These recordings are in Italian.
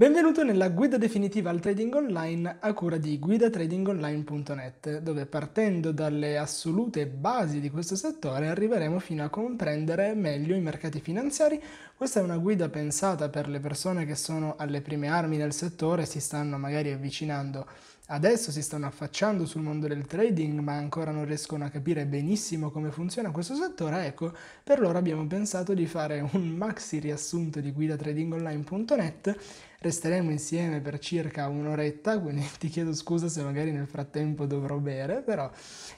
Benvenuto nella guida definitiva al trading online a cura di guidatradingonline.net, dove partendo dalle assolute basi di questo settore arriveremo fino a comprendere meglio i mercati finanziari. Questa è una guida pensata per le persone che sono alle prime armi nel settore, si stanno magari avvicinando adesso, si stanno affacciando sul mondo del trading, ma ancora non riescono a capire benissimo come funziona questo settore. Ecco, per loro abbiamo pensato di fare un maxi riassunto di guidatradingonline.net resteremo insieme per circa un'oretta, quindi ti chiedo scusa se magari nel frattempo dovrò bere, però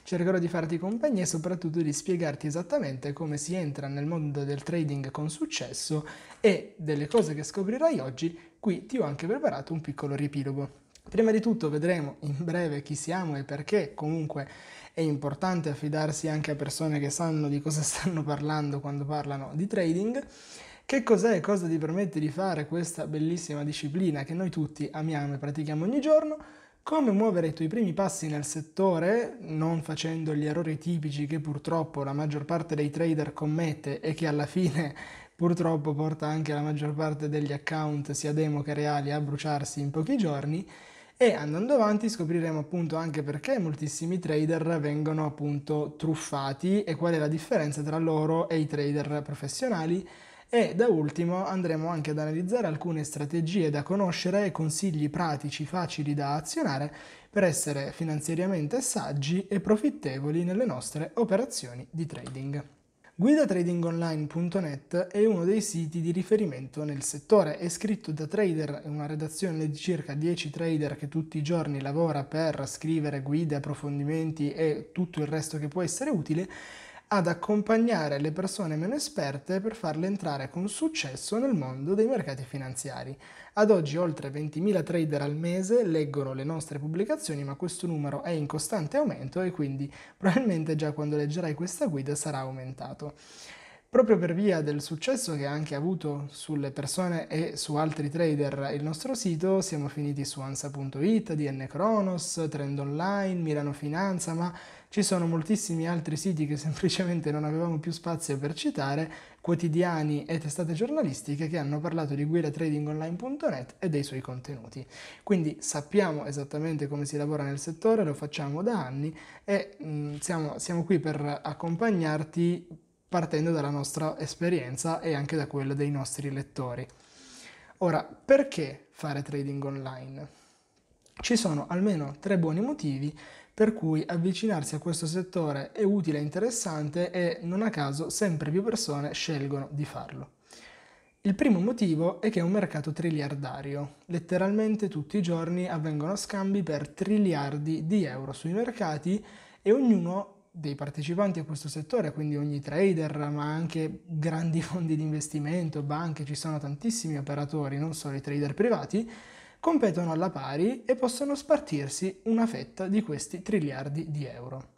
cercherò di farti compagnia e soprattutto di spiegarti esattamente come si entra nel mondo del trading con successo e delle cose che scoprirai oggi, qui ti ho anche preparato un piccolo riepilogo. Prima di tutto vedremo in breve chi siamo e perché comunque è importante affidarsi anche a persone che sanno di cosa stanno parlando quando parlano di trading che cos'è e cosa ti permette di fare questa bellissima disciplina che noi tutti amiamo e pratichiamo ogni giorno? Come muovere i tuoi primi passi nel settore, non facendo gli errori tipici che purtroppo la maggior parte dei trader commette e che alla fine purtroppo porta anche la maggior parte degli account sia demo che reali a bruciarsi in pochi giorni e andando avanti scopriremo appunto anche perché moltissimi trader vengono appunto truffati e qual è la differenza tra loro e i trader professionali e da ultimo andremo anche ad analizzare alcune strategie da conoscere e consigli pratici facili da azionare per essere finanziariamente saggi e profittevoli nelle nostre operazioni di trading. Guidatradingonline.net è uno dei siti di riferimento nel settore, è scritto da trader, è una redazione di circa 10 trader che tutti i giorni lavora per scrivere guide, approfondimenti e tutto il resto che può essere utile ad accompagnare le persone meno esperte per farle entrare con successo nel mondo dei mercati finanziari. Ad oggi oltre 20.000 trader al mese leggono le nostre pubblicazioni, ma questo numero è in costante aumento e quindi probabilmente già quando leggerai questa guida sarà aumentato. Proprio per via del successo che ha anche avuto sulle persone e su altri trader il nostro sito, siamo finiti su ansa.it, DN Kronos, Trend Online, Milano Finanza, ma ci sono moltissimi altri siti che semplicemente non avevamo più spazio per citare, quotidiani e testate giornalistiche che hanno parlato di guidatradingonline.net e dei suoi contenuti. Quindi sappiamo esattamente come si lavora nel settore, lo facciamo da anni e mh, mm, siamo, siamo qui per accompagnarti partendo dalla nostra esperienza e anche da quella dei nostri lettori. Ora, perché fare trading online? Ci sono almeno tre buoni motivi per cui avvicinarsi a questo settore è utile e interessante e non a caso sempre più persone scelgono di farlo. Il primo motivo è che è un mercato triliardario. Letteralmente tutti i giorni avvengono scambi per triliardi di euro sui mercati e ognuno dei partecipanti a questo settore, quindi ogni trader, ma anche grandi fondi di investimento, banche, ci sono tantissimi operatori, non solo i trader privati, competono alla pari e possono spartirsi una fetta di questi triliardi di euro.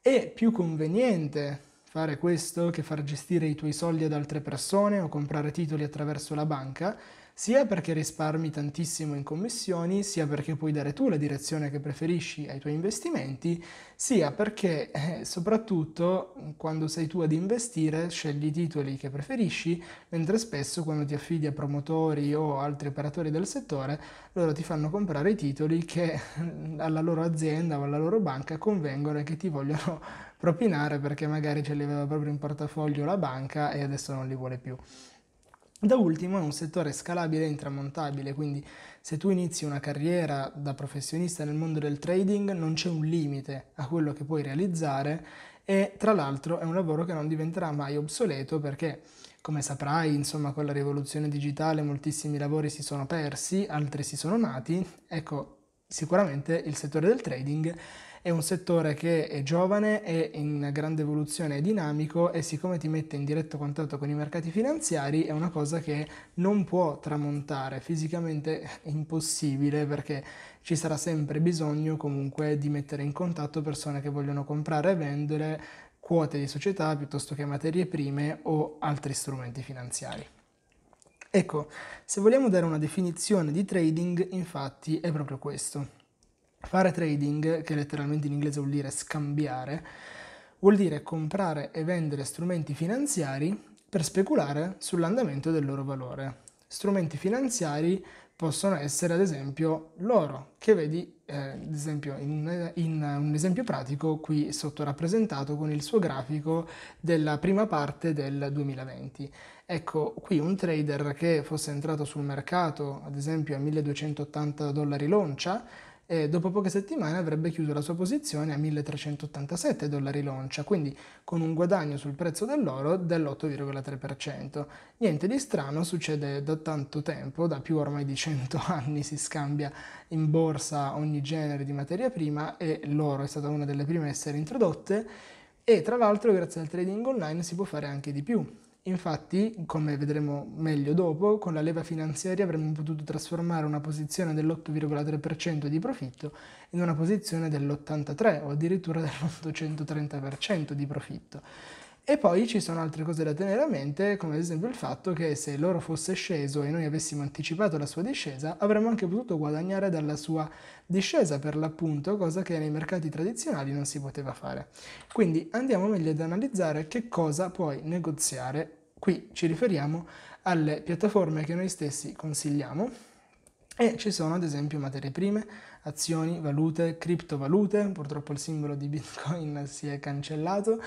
È più conveniente fare questo che far gestire i tuoi soldi ad altre persone o comprare titoli attraverso la banca, sia perché risparmi tantissimo in commissioni, sia perché puoi dare tu la direzione che preferisci ai tuoi investimenti, sia perché eh, soprattutto quando sei tu ad investire scegli i titoli che preferisci, mentre spesso quando ti affidi a promotori o altri operatori del settore, loro ti fanno comprare i titoli che eh, alla loro azienda o alla loro banca convengono e che ti vogliono propinare perché magari ce li aveva proprio in portafoglio la banca e adesso non li vuole più. Da ultimo è un settore scalabile e intramontabile, quindi se tu inizi una carriera da professionista nel mondo del trading non c'è un limite a quello che puoi realizzare e tra l'altro è un lavoro che non diventerà mai obsoleto perché come saprai, insomma, con la rivoluzione digitale moltissimi lavori si sono persi, altri si sono nati. Ecco, sicuramente il settore del trading è un settore che è giovane, è in grande evoluzione, è dinamico e siccome ti mette in diretto contatto con i mercati finanziari è una cosa che non può tramontare, fisicamente è impossibile perché ci sarà sempre bisogno comunque di mettere in contatto persone che vogliono comprare e vendere quote di società piuttosto che materie prime o altri strumenti finanziari. Ecco, se vogliamo dare una definizione di trading, infatti è proprio questo. Fare trading, che letteralmente in inglese vuol dire scambiare, vuol dire comprare e vendere strumenti finanziari per speculare sull'andamento del loro valore. Strumenti finanziari possono essere ad esempio l'oro, che vedi eh, ad esempio in, in, un esempio pratico qui sotto rappresentato con il suo grafico della prima parte del 2020. Ecco, qui un trader che fosse entrato sul mercato ad esempio a 1280 dollari l'oncia eh, dopo poche settimane avrebbe chiuso la sua posizione a 1387 dollari l'oncia, quindi con un guadagno sul prezzo dell'oro dell'8,3%. Niente di strano, succede da tanto tempo, da più ormai di 100 anni si scambia in borsa ogni genere di materia prima e l'oro è stata una delle prime a essere introdotte e tra l'altro grazie al trading online si può fare anche di più. Infatti, come vedremo meglio dopo, con la leva finanziaria avremmo potuto trasformare una posizione dell'8,3% di profitto in una posizione dell'83 o addirittura dell'830% di profitto. E poi ci sono altre cose da tenere a mente, come ad esempio il fatto che se l'oro fosse sceso e noi avessimo anticipato la sua discesa, avremmo anche potuto guadagnare dalla sua discesa per l'appunto, cosa che nei mercati tradizionali non si poteva fare. Quindi andiamo meglio ad analizzare che cosa puoi negoziare. Qui ci riferiamo alle piattaforme che noi stessi consigliamo, e ci sono ad esempio materie prime, azioni, valute, criptovalute, purtroppo il simbolo di Bitcoin si è cancellato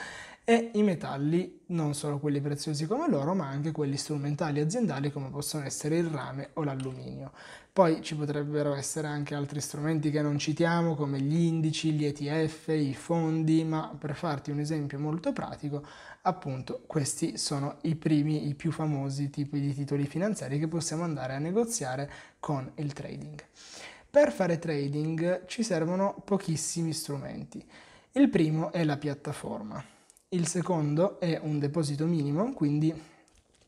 e i metalli non solo quelli preziosi come l'oro ma anche quelli strumentali aziendali come possono essere il rame o l'alluminio. Poi ci potrebbero essere anche altri strumenti che non citiamo come gli indici, gli ETF, i fondi, ma per farti un esempio molto pratico, appunto questi sono i primi, i più famosi tipi di titoli finanziari che possiamo andare a negoziare con il trading. Per fare trading ci servono pochissimi strumenti. Il primo è la piattaforma il secondo è un deposito minimo, quindi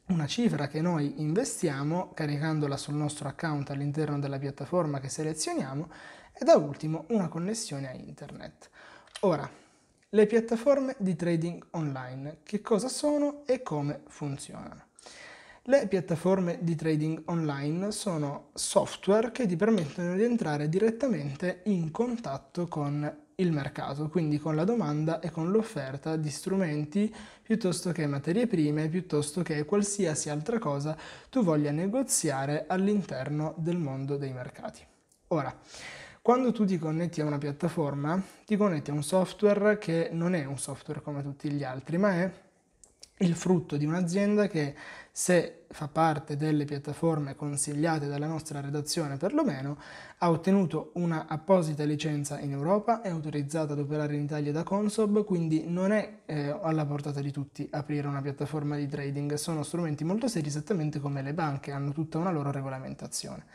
una cifra che noi investiamo caricandola sul nostro account all'interno della piattaforma che selezioniamo e da ultimo una connessione a internet. Ora, le piattaforme di trading online, che cosa sono e come funzionano? Le piattaforme di trading online sono software che ti permettono di entrare direttamente in contatto con il mercato, quindi con la domanda e con l'offerta di strumenti piuttosto che materie prime, piuttosto che qualsiasi altra cosa tu voglia negoziare all'interno del mondo dei mercati. Ora, quando tu ti connetti a una piattaforma, ti connetti a un software che non è un software come tutti gli altri, ma è il frutto di un'azienda che se fa parte delle piattaforme consigliate dalla nostra redazione perlomeno, ha ottenuto una apposita licenza in Europa, è autorizzata ad operare in Italia da Consob, quindi non è eh, alla portata di tutti aprire una piattaforma di trading, sono strumenti molto seri esattamente come le banche, hanno tutta una loro regolamentazione.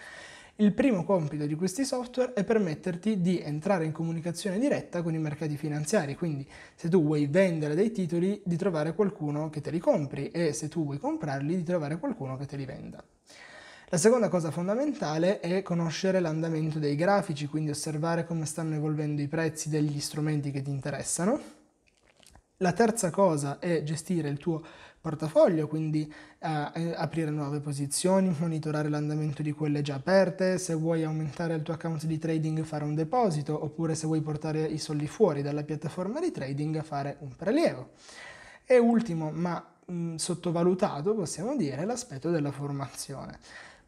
Il primo compito di questi software è permetterti di entrare in comunicazione diretta con i mercati finanziari, quindi se tu vuoi vendere dei titoli di trovare qualcuno che te li compri e se tu vuoi comprarli di trovare qualcuno che te li venda. La seconda cosa fondamentale è conoscere l'andamento dei grafici, quindi osservare come stanno evolvendo i prezzi degli strumenti che ti interessano. La terza cosa è gestire il tuo portafoglio, quindi eh, eh, aprire nuove posizioni, monitorare l'andamento di quelle già aperte, se vuoi aumentare il tuo account di trading fare un deposito, oppure se vuoi portare i soldi fuori dalla piattaforma di trading fare un prelievo. E ultimo, ma mh, mm, sottovalutato possiamo dire, l'aspetto della formazione.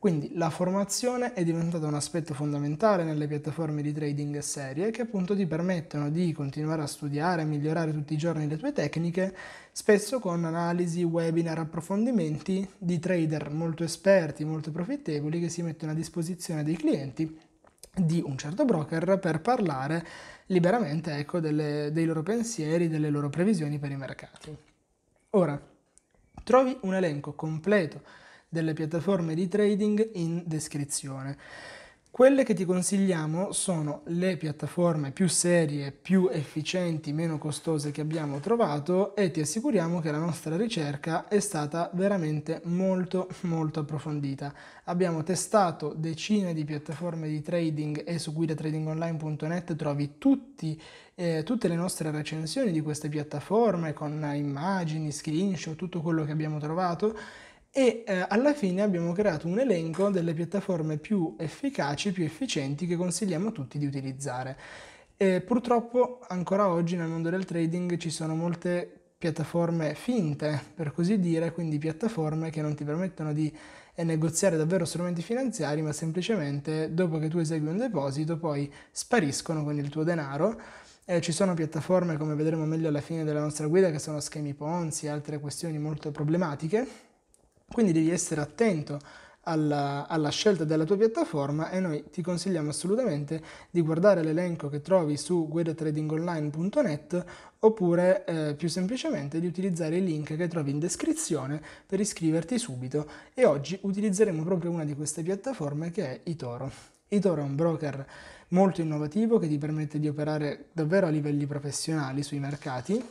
Quindi la formazione è diventata un aspetto fondamentale nelle piattaforme di trading serie che appunto ti permettono di continuare a studiare, e migliorare tutti i giorni le tue tecniche, spesso con analisi, webinar, approfondimenti di trader molto esperti, molto profittevoli che si mettono a disposizione dei clienti di un certo broker per parlare liberamente ecco, delle, dei loro pensieri, delle loro previsioni per i mercati. Ora, trovi un elenco completo delle piattaforme di trading in descrizione. Quelle che ti consigliamo sono le piattaforme più serie, più efficienti, meno costose che abbiamo trovato e ti assicuriamo che la nostra ricerca è stata veramente molto molto approfondita. Abbiamo testato decine di piattaforme di trading e su guidatradingonline.net trovi tutti, eh, tutte le nostre recensioni di queste piattaforme con immagini, screenshot, tutto quello che abbiamo trovato e eh, alla fine abbiamo creato un elenco delle piattaforme più efficaci, più efficienti che consigliamo a tutti di utilizzare. E purtroppo ancora oggi nel mondo del trading ci sono molte piattaforme finte, per così dire, quindi piattaforme che non ti permettono di eh, negoziare davvero strumenti finanziari, ma semplicemente dopo che tu esegui un deposito poi spariscono con il tuo denaro. Eh, ci sono piattaforme, come vedremo meglio alla fine della nostra guida, che sono schemi Ponzi e altre questioni molto problematiche, quindi devi essere attento alla, alla, scelta della tua piattaforma e noi ti consigliamo assolutamente di guardare l'elenco che trovi su guidatradingonline.net oppure eh, più semplicemente di utilizzare il link che trovi in descrizione per iscriverti subito e oggi utilizzeremo proprio una di queste piattaforme che è Itoro. Itoro è un broker molto innovativo che ti permette di operare davvero a livelli professionali sui mercati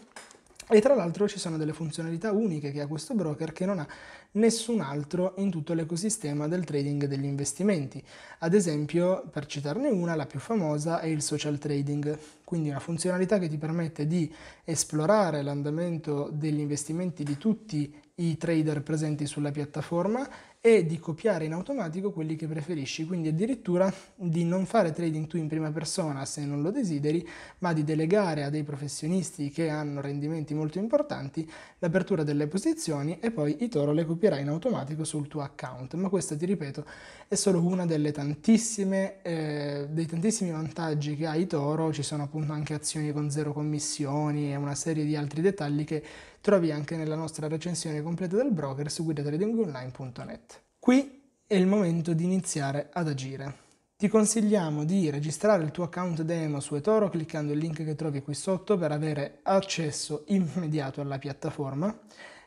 e tra l'altro ci sono delle funzionalità uniche che ha questo broker che non ha nessun altro in tutto l'ecosistema del trading degli investimenti. Ad esempio, per citarne una, la più famosa è il social trading, quindi una funzionalità che ti permette di esplorare l'andamento degli investimenti di tutti i trader presenti sulla piattaforma e di copiare in automatico quelli che preferisci, quindi addirittura di non fare trading tu in prima persona se non lo desideri, ma di delegare a dei professionisti che hanno rendimenti molto importanti l'apertura delle posizioni e poi i toro le copierà in automatico sul tuo account. Ma questa, ti ripeto, è solo una delle tantissime, eh, dei tantissimi vantaggi che ha i toro, ci sono appunto anche azioni con zero commissioni e una serie di altri dettagli che trovi anche nella nostra recensione completa del broker su guidatradingonline.net. Qui è il momento di iniziare ad agire. Ti consigliamo di registrare il tuo account demo su eToro cliccando il link che trovi qui sotto per avere accesso immediato alla piattaforma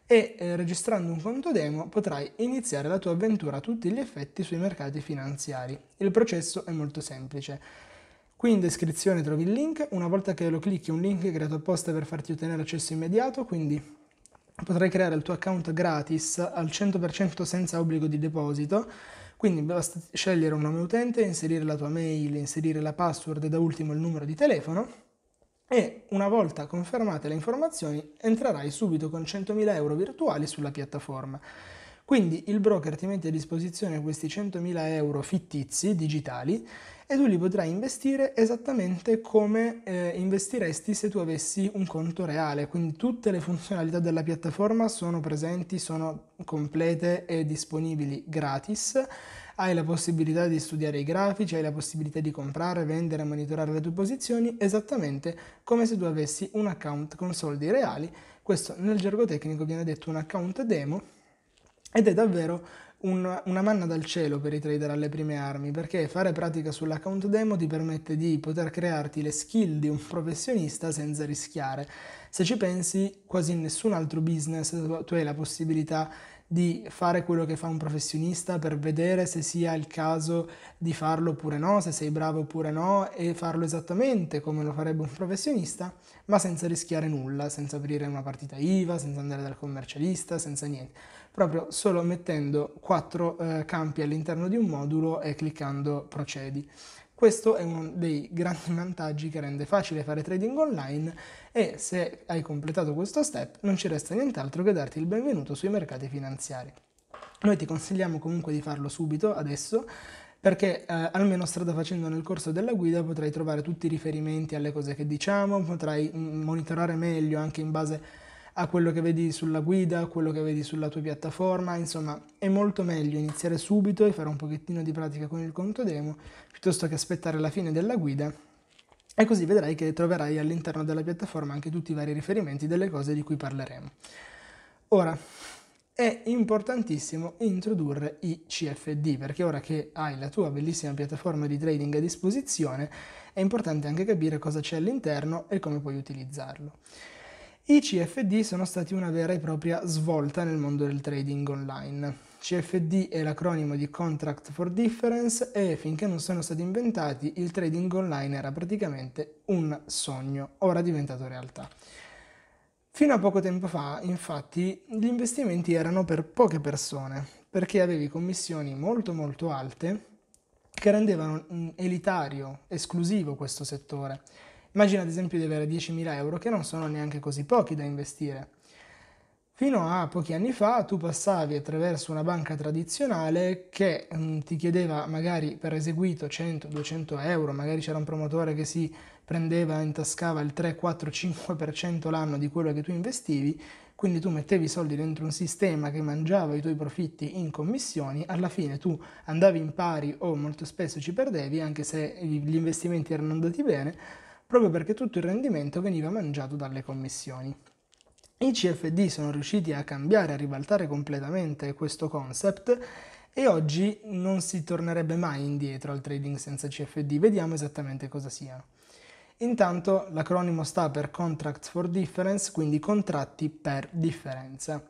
e eh, registrando un conto demo potrai iniziare la tua avventura a tutti gli effetti sui mercati finanziari. Il processo è molto semplice. Qui in descrizione trovi il link, una volta che lo clicchi un link è creato apposta per farti ottenere accesso immediato, quindi potrai creare il tuo account gratis al 100% senza obbligo di deposito, quindi basta scegliere un nome utente, inserire la tua mail, inserire la password e da ultimo il numero di telefono e una volta confermate le informazioni entrerai subito con 100.000 euro virtuali sulla piattaforma. Quindi il broker ti mette a disposizione questi 100.000 euro fittizi, digitali, e tu li potrai investire esattamente come eh, investiresti se tu avessi un conto reale, quindi tutte le funzionalità della piattaforma sono presenti, sono complete e disponibili gratis hai la possibilità di studiare i grafici, hai la possibilità di comprare, vendere, monitorare le tue posizioni, esattamente come se tu avessi un account con soldi reali. Questo nel gergo tecnico viene detto un account demo ed è davvero un, una manna dal cielo per i trader alle prime armi, perché fare pratica sull'account demo ti permette di poter crearti le skill di un professionista senza rischiare. Se ci pensi, quasi in nessun altro business tu hai la possibilità di fare quello che fa un professionista per vedere se sia il caso di farlo oppure no, se sei bravo oppure no e farlo esattamente come lo farebbe un professionista, ma senza rischiare nulla, senza aprire una partita IVA, senza andare dal commercialista, senza niente proprio solo mettendo quattro eh, campi all'interno di un modulo e cliccando procedi. Questo è uno dei grandi vantaggi che rende facile fare trading online e se hai completato questo step non ci resta nient'altro che darti il benvenuto sui mercati finanziari. Noi ti consigliamo comunque di farlo subito, adesso, perché eh, almeno strada facendo nel corso della guida potrai trovare tutti i riferimenti alle cose che diciamo, potrai mm, monitorare meglio anche in base a a quello che vedi sulla guida, a quello che vedi sulla tua piattaforma, insomma è molto meglio iniziare subito e fare un pochettino di pratica con il conto demo piuttosto che aspettare la fine della guida e così vedrai che troverai all'interno della piattaforma anche tutti i vari riferimenti delle cose di cui parleremo. Ora, è importantissimo introdurre i CFD perché ora che hai la tua bellissima piattaforma di trading a disposizione è importante anche capire cosa c'è all'interno e come puoi utilizzarlo. I CFD sono stati una vera e propria svolta nel mondo del trading online. CFD è l'acronimo di Contract for Difference e finché non sono stati inventati il trading online era praticamente un sogno, ora è diventato realtà. Fino a poco tempo fa, infatti, gli investimenti erano per poche persone, perché avevi commissioni molto molto alte che rendevano mm, elitario, esclusivo questo settore Immagina ad esempio di avere 10.000 euro che non sono neanche così pochi da investire. Fino a pochi anni fa tu passavi attraverso una banca tradizionale che mh, mm, ti chiedeva magari per eseguito 100-200 euro, magari c'era un promotore che si prendeva, intascava il 3-4-5% l'anno di quello che tu investivi, quindi tu mettevi i soldi dentro un sistema che mangiava i tuoi profitti in commissioni, alla fine tu andavi in pari o molto spesso ci perdevi, anche se gli investimenti erano andati bene, proprio perché tutto il rendimento veniva mangiato dalle commissioni. I CFD sono riusciti a cambiare, a ribaltare completamente questo concept e oggi non si tornerebbe mai indietro al trading senza CFD, vediamo esattamente cosa sia. Intanto l'acronimo sta per Contracts for Difference, quindi contratti per differenza.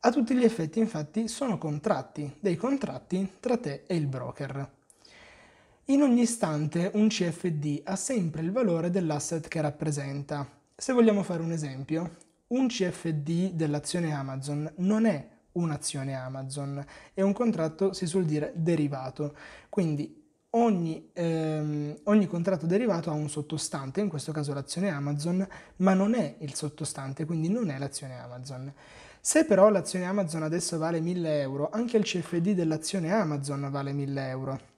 A tutti gli effetti infatti sono contratti, dei contratti tra te e il broker. In ogni istante un CFD ha sempre il valore dell'asset che rappresenta. Se vogliamo fare un esempio, un CFD dell'azione Amazon non è un'azione Amazon, è un contratto, si suol dire, derivato. Quindi ogni, ehm, ogni contratto derivato ha un sottostante, in questo caso l'azione Amazon, ma non è il sottostante, quindi non è l'azione Amazon. Se però l'azione Amazon adesso vale 1000 euro, anche il CFD dell'azione Amazon vale 1000 euro.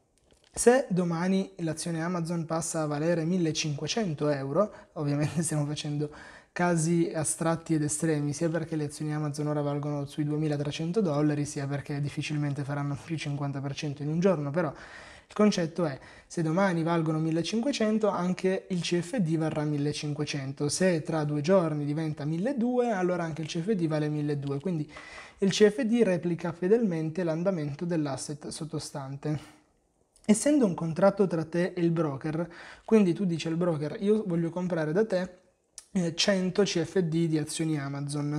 Se domani l'azione Amazon passa a valere 1500 euro, ovviamente stiamo facendo casi astratti ed estremi, sia perché le azioni Amazon ora valgono sui 2300 dollari, sia perché difficilmente faranno più 50% in un giorno, però il concetto è se domani valgono 1500 anche il CFD varrà 1500, se tra due giorni diventa 1200 allora anche il CFD vale 1200, quindi il CFD replica fedelmente l'andamento dell'asset sottostante. Essendo un contratto tra te e il broker, quindi tu dici al broker io voglio comprare da te 100 eh, CFD di azioni Amazon.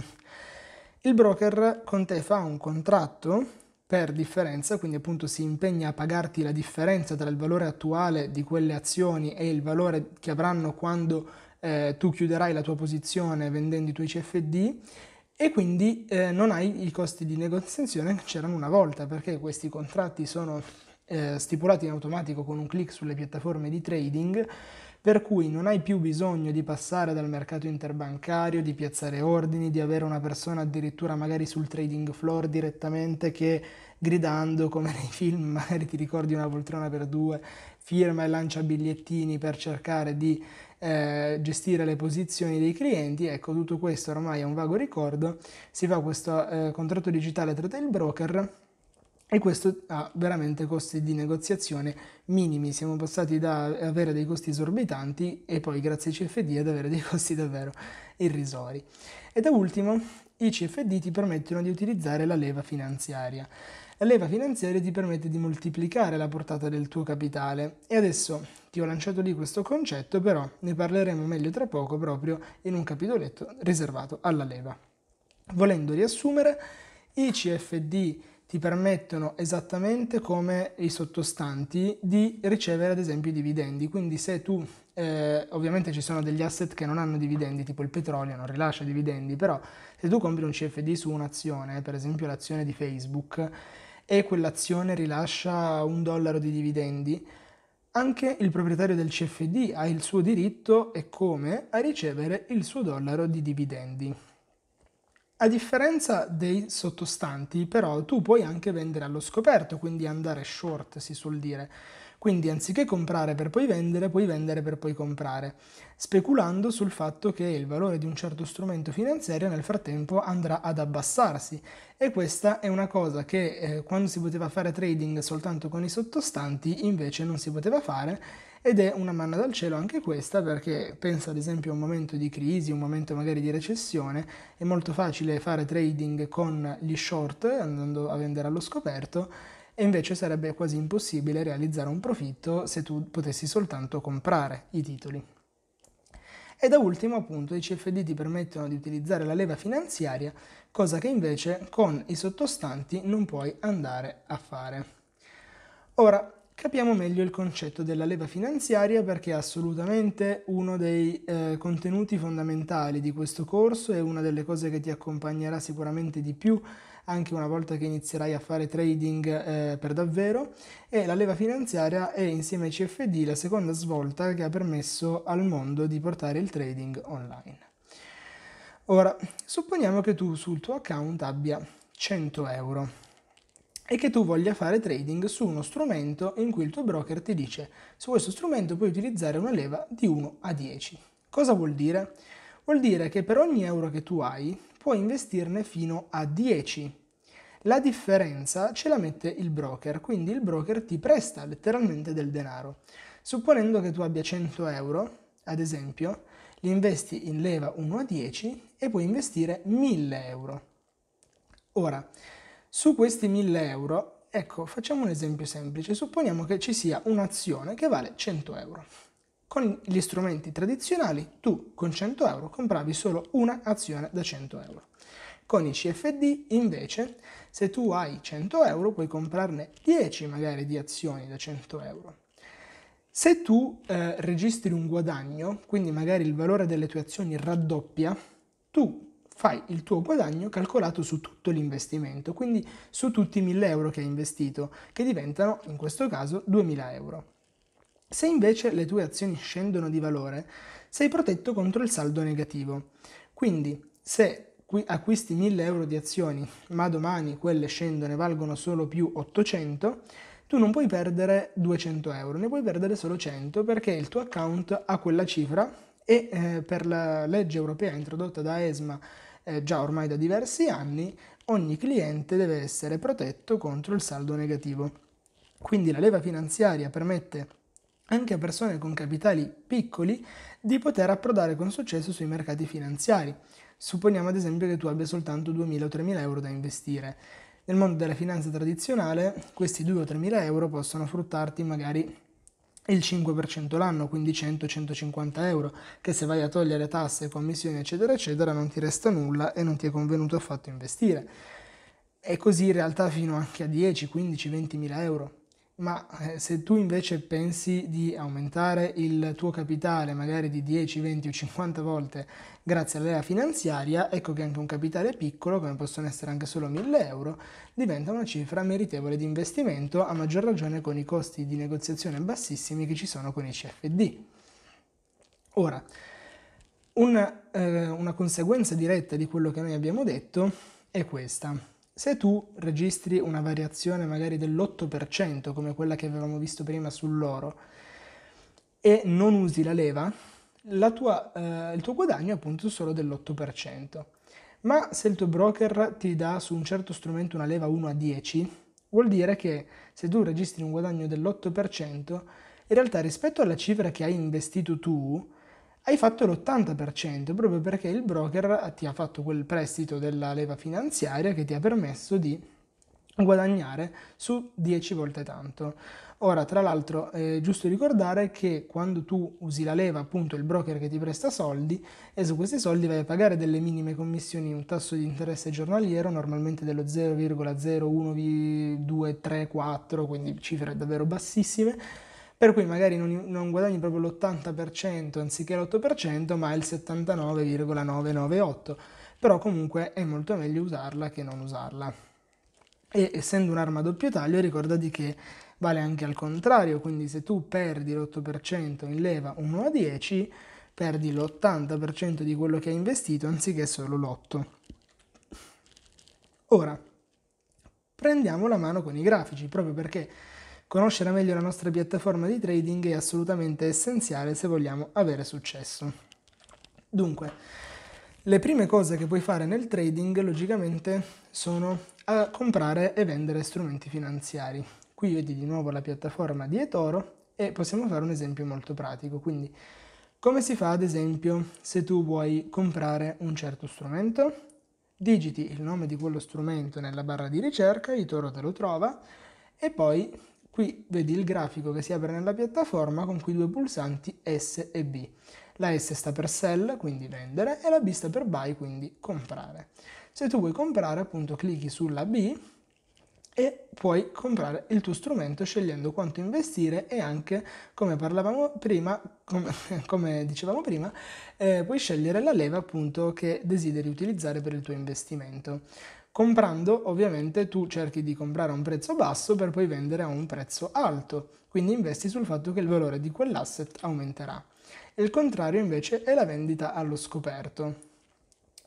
Il broker con te fa un contratto per differenza, quindi appunto si impegna a pagarti la differenza tra il valore attuale di quelle azioni e il valore che avranno quando eh, tu chiuderai la tua posizione vendendo i tuoi CFD e quindi eh, non hai i costi di negoziazione che c'erano una volta perché questi contratti sono eh, stipulati in automatico con un clic sulle piattaforme di trading, per cui non hai più bisogno di passare dal mercato interbancario, di piazzare ordini, di avere una persona addirittura magari sul trading floor direttamente che gridando come nei film, magari ti ricordi una poltrona per due, firma e lancia bigliettini per cercare di eh, gestire le posizioni dei clienti, ecco tutto questo ormai è un vago ricordo, si fa questo eh, contratto digitale tra te e il broker e questo ha veramente costi di negoziazione minimi, siamo passati da avere dei costi esorbitanti e poi grazie ai CFD ad avere dei costi davvero irrisori. E da ultimo i CFD ti permettono di utilizzare la leva finanziaria. La leva finanziaria ti permette di moltiplicare la portata del tuo capitale e adesso ti ho lanciato lì questo concetto, però ne parleremo meglio tra poco proprio in un capitoletto riservato alla leva. Volendo riassumere, i CFD ti permettono esattamente come i sottostanti di ricevere ad esempio i dividendi. Quindi se tu, eh, ovviamente ci sono degli asset che non hanno dividendi, tipo il petrolio non rilascia dividendi, però se tu compri un CFD su un'azione, per esempio l'azione di Facebook, e quell'azione rilascia un dollaro di dividendi, anche il proprietario del CFD ha il suo diritto e come a ricevere il suo dollaro di dividendi. A differenza dei sottostanti, però, tu puoi anche vendere allo scoperto, quindi andare short, si suol dire. Quindi anziché comprare per poi vendere, puoi vendere per poi comprare, speculando sul fatto che il valore di un certo strumento finanziario nel frattempo andrà ad abbassarsi. E questa è una cosa che eh, quando si poteva fare trading soltanto con i sottostanti invece non si poteva fare ed è una manna dal cielo anche questa perché pensa ad esempio a un momento di crisi, un momento magari di recessione, è molto facile fare trading con gli short andando a vendere allo scoperto e invece sarebbe quasi impossibile realizzare un profitto se tu potessi soltanto comprare i titoli. E da ultimo appunto i CFD ti permettono di utilizzare la leva finanziaria, cosa che invece con i sottostanti non puoi andare a fare. Ora, capiamo meglio il concetto della leva finanziaria perché è assolutamente uno dei eh, contenuti fondamentali di questo corso, è una delle cose che ti accompagnerà sicuramente di più anche una volta che inizierai a fare trading eh, per davvero e la leva finanziaria è insieme ai CFD la seconda svolta che ha permesso al mondo di portare il trading online. Ora, supponiamo che tu sul tuo account abbia 100 euro è che tu voglia fare trading su uno strumento in cui il tuo broker ti dice su questo strumento puoi utilizzare una leva di 1 a 10. Cosa vuol dire? Vuol dire che per ogni euro che tu hai puoi investirne fino a 10. La differenza ce la mette il broker, quindi il broker ti presta letteralmente del denaro. Supponendo che tu abbia 100 euro, ad esempio, li investi in leva 1 a 10 e puoi investire 1000 euro. Ora, su questi 1000 euro, ecco, facciamo un esempio semplice. Supponiamo che ci sia un'azione che vale 100 euro. Con gli strumenti tradizionali tu con 100 euro compravi solo una azione da 100 euro. Con i CFD invece, se tu hai 100 euro puoi comprarne 10 magari di azioni da 100 euro. Se tu eh, registri un guadagno, quindi magari il valore delle tue azioni raddoppia, tu fai il tuo guadagno calcolato su tutto l'investimento, quindi su tutti i 1000 euro che hai investito, che diventano in questo caso 2000 euro. Se invece le tue azioni scendono di valore, sei protetto contro il saldo negativo. Quindi, se acquisti 1000 euro di azioni, ma domani quelle scendono e valgono solo più 800, tu non puoi perdere 200 euro, ne puoi perdere solo 100 perché il tuo account ha quella cifra e eh, per la legge europea introdotta da ESMA eh, già ormai da diversi anni, ogni cliente deve essere protetto contro il saldo negativo. Quindi la leva finanziaria permette anche a persone con capitali piccoli di poter approdare con successo sui mercati finanziari. Supponiamo ad esempio che tu abbia soltanto 2.000 o 3.000 euro da investire. Nel mondo della finanza tradizionale questi 2.000 o 3.000 euro possono fruttarti magari il 5% l'anno, quindi 100-150 euro, che se vai a togliere tasse, commissioni, eccetera, eccetera, non ti resta nulla e non ti è convenuto affatto investire. E così in realtà fino anche a 10, 15, 20 mila euro ma eh, se tu invece pensi di aumentare il tuo capitale magari di 10, 20 o 50 volte grazie all'area finanziaria, ecco che anche un capitale piccolo, come possono essere anche solo 1000 euro, diventa una cifra meritevole di investimento, a maggior ragione con i costi di negoziazione bassissimi che ci sono con i CFD. Ora, una, eh, una conseguenza diretta di quello che noi abbiamo detto è questa se tu registri una variazione magari dell'8% come quella che avevamo visto prima sull'oro e non usi la leva, la tua, eh, il tuo guadagno è appunto solo dell'8%. Ma se il tuo broker ti dà su un certo strumento una leva 1 a 10, vuol dire che se tu registri un guadagno dell'8%, in realtà rispetto alla cifra che hai investito tu, hai fatto l'80% proprio perché il broker ti ha fatto quel prestito della leva finanziaria che ti ha permesso di guadagnare su 10 volte tanto. Ora, tra l'altro, è giusto ricordare che quando tu usi la leva, appunto il broker che ti presta soldi, e su questi soldi vai a pagare delle minime commissioni, un tasso di interesse giornaliero normalmente dello 0,01234, quindi cifre davvero bassissime per cui magari non, non guadagni proprio l'80% anziché l'8%, ma il 79,998. Però comunque è molto meglio usarla che non usarla. E essendo un'arma a doppio taglio, ricordati che vale anche al contrario, quindi se tu perdi l'8% in leva 1 a 10, perdi l'80% di quello che hai investito anziché solo l'8. Ora, prendiamo la mano con i grafici, proprio perché Conoscere meglio la nostra piattaforma di trading è assolutamente essenziale se vogliamo avere successo. Dunque, le prime cose che puoi fare nel trading logicamente sono a comprare e vendere strumenti finanziari. Qui vedi di nuovo la piattaforma di eToro e possiamo fare un esempio molto pratico. Quindi, come si fa ad esempio se tu vuoi comprare un certo strumento? Digiti il nome di quello strumento nella barra di ricerca, eToro te lo trova e poi Qui vedi il grafico che si apre nella piattaforma con quei due pulsanti S e B. La S sta per sell, quindi vendere, e la B sta per buy, quindi comprare. Se tu vuoi comprare, appunto, clicchi sulla B e puoi comprare il tuo strumento scegliendo quanto investire e anche, come parlavamo prima, come, come dicevamo prima, eh, puoi scegliere la leva appunto che desideri utilizzare per il tuo investimento. Comprando ovviamente tu cerchi di comprare a un prezzo basso per poi vendere a un prezzo alto, quindi investi sul fatto che il valore di quell'asset aumenterà. Il contrario invece è la vendita allo scoperto.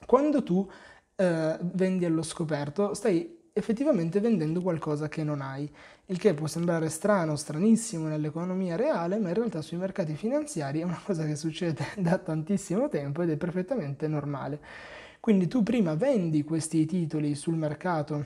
Quando tu eh, vendi allo scoperto stai effettivamente vendendo qualcosa che non hai, il che può sembrare strano, stranissimo nell'economia reale, ma in realtà sui mercati finanziari è una cosa che succede da tantissimo tempo ed è perfettamente normale. Quindi tu prima vendi questi titoli sul mercato,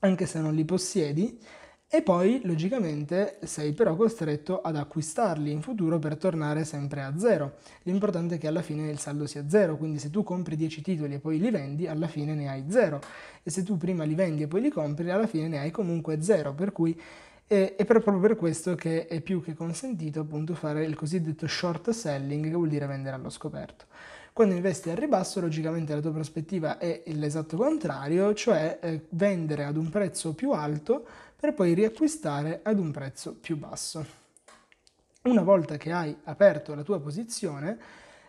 anche se non li possiedi, e poi logicamente sei però costretto ad acquistarli in futuro per tornare sempre a zero. L'importante è che alla fine il saldo sia zero, quindi se tu compri 10 titoli e poi li vendi, alla fine ne hai zero. E se tu prima li vendi e poi li compri, alla fine ne hai comunque zero, per cui e, è proprio per questo che è più che consentito appunto fare il cosiddetto short selling, che vuol dire vendere allo scoperto. Quando investi al ribasso, logicamente la tua prospettiva è l'esatto contrario, cioè eh, vendere ad un prezzo più alto per poi riacquistare ad un prezzo più basso. Una volta che hai aperto la tua posizione,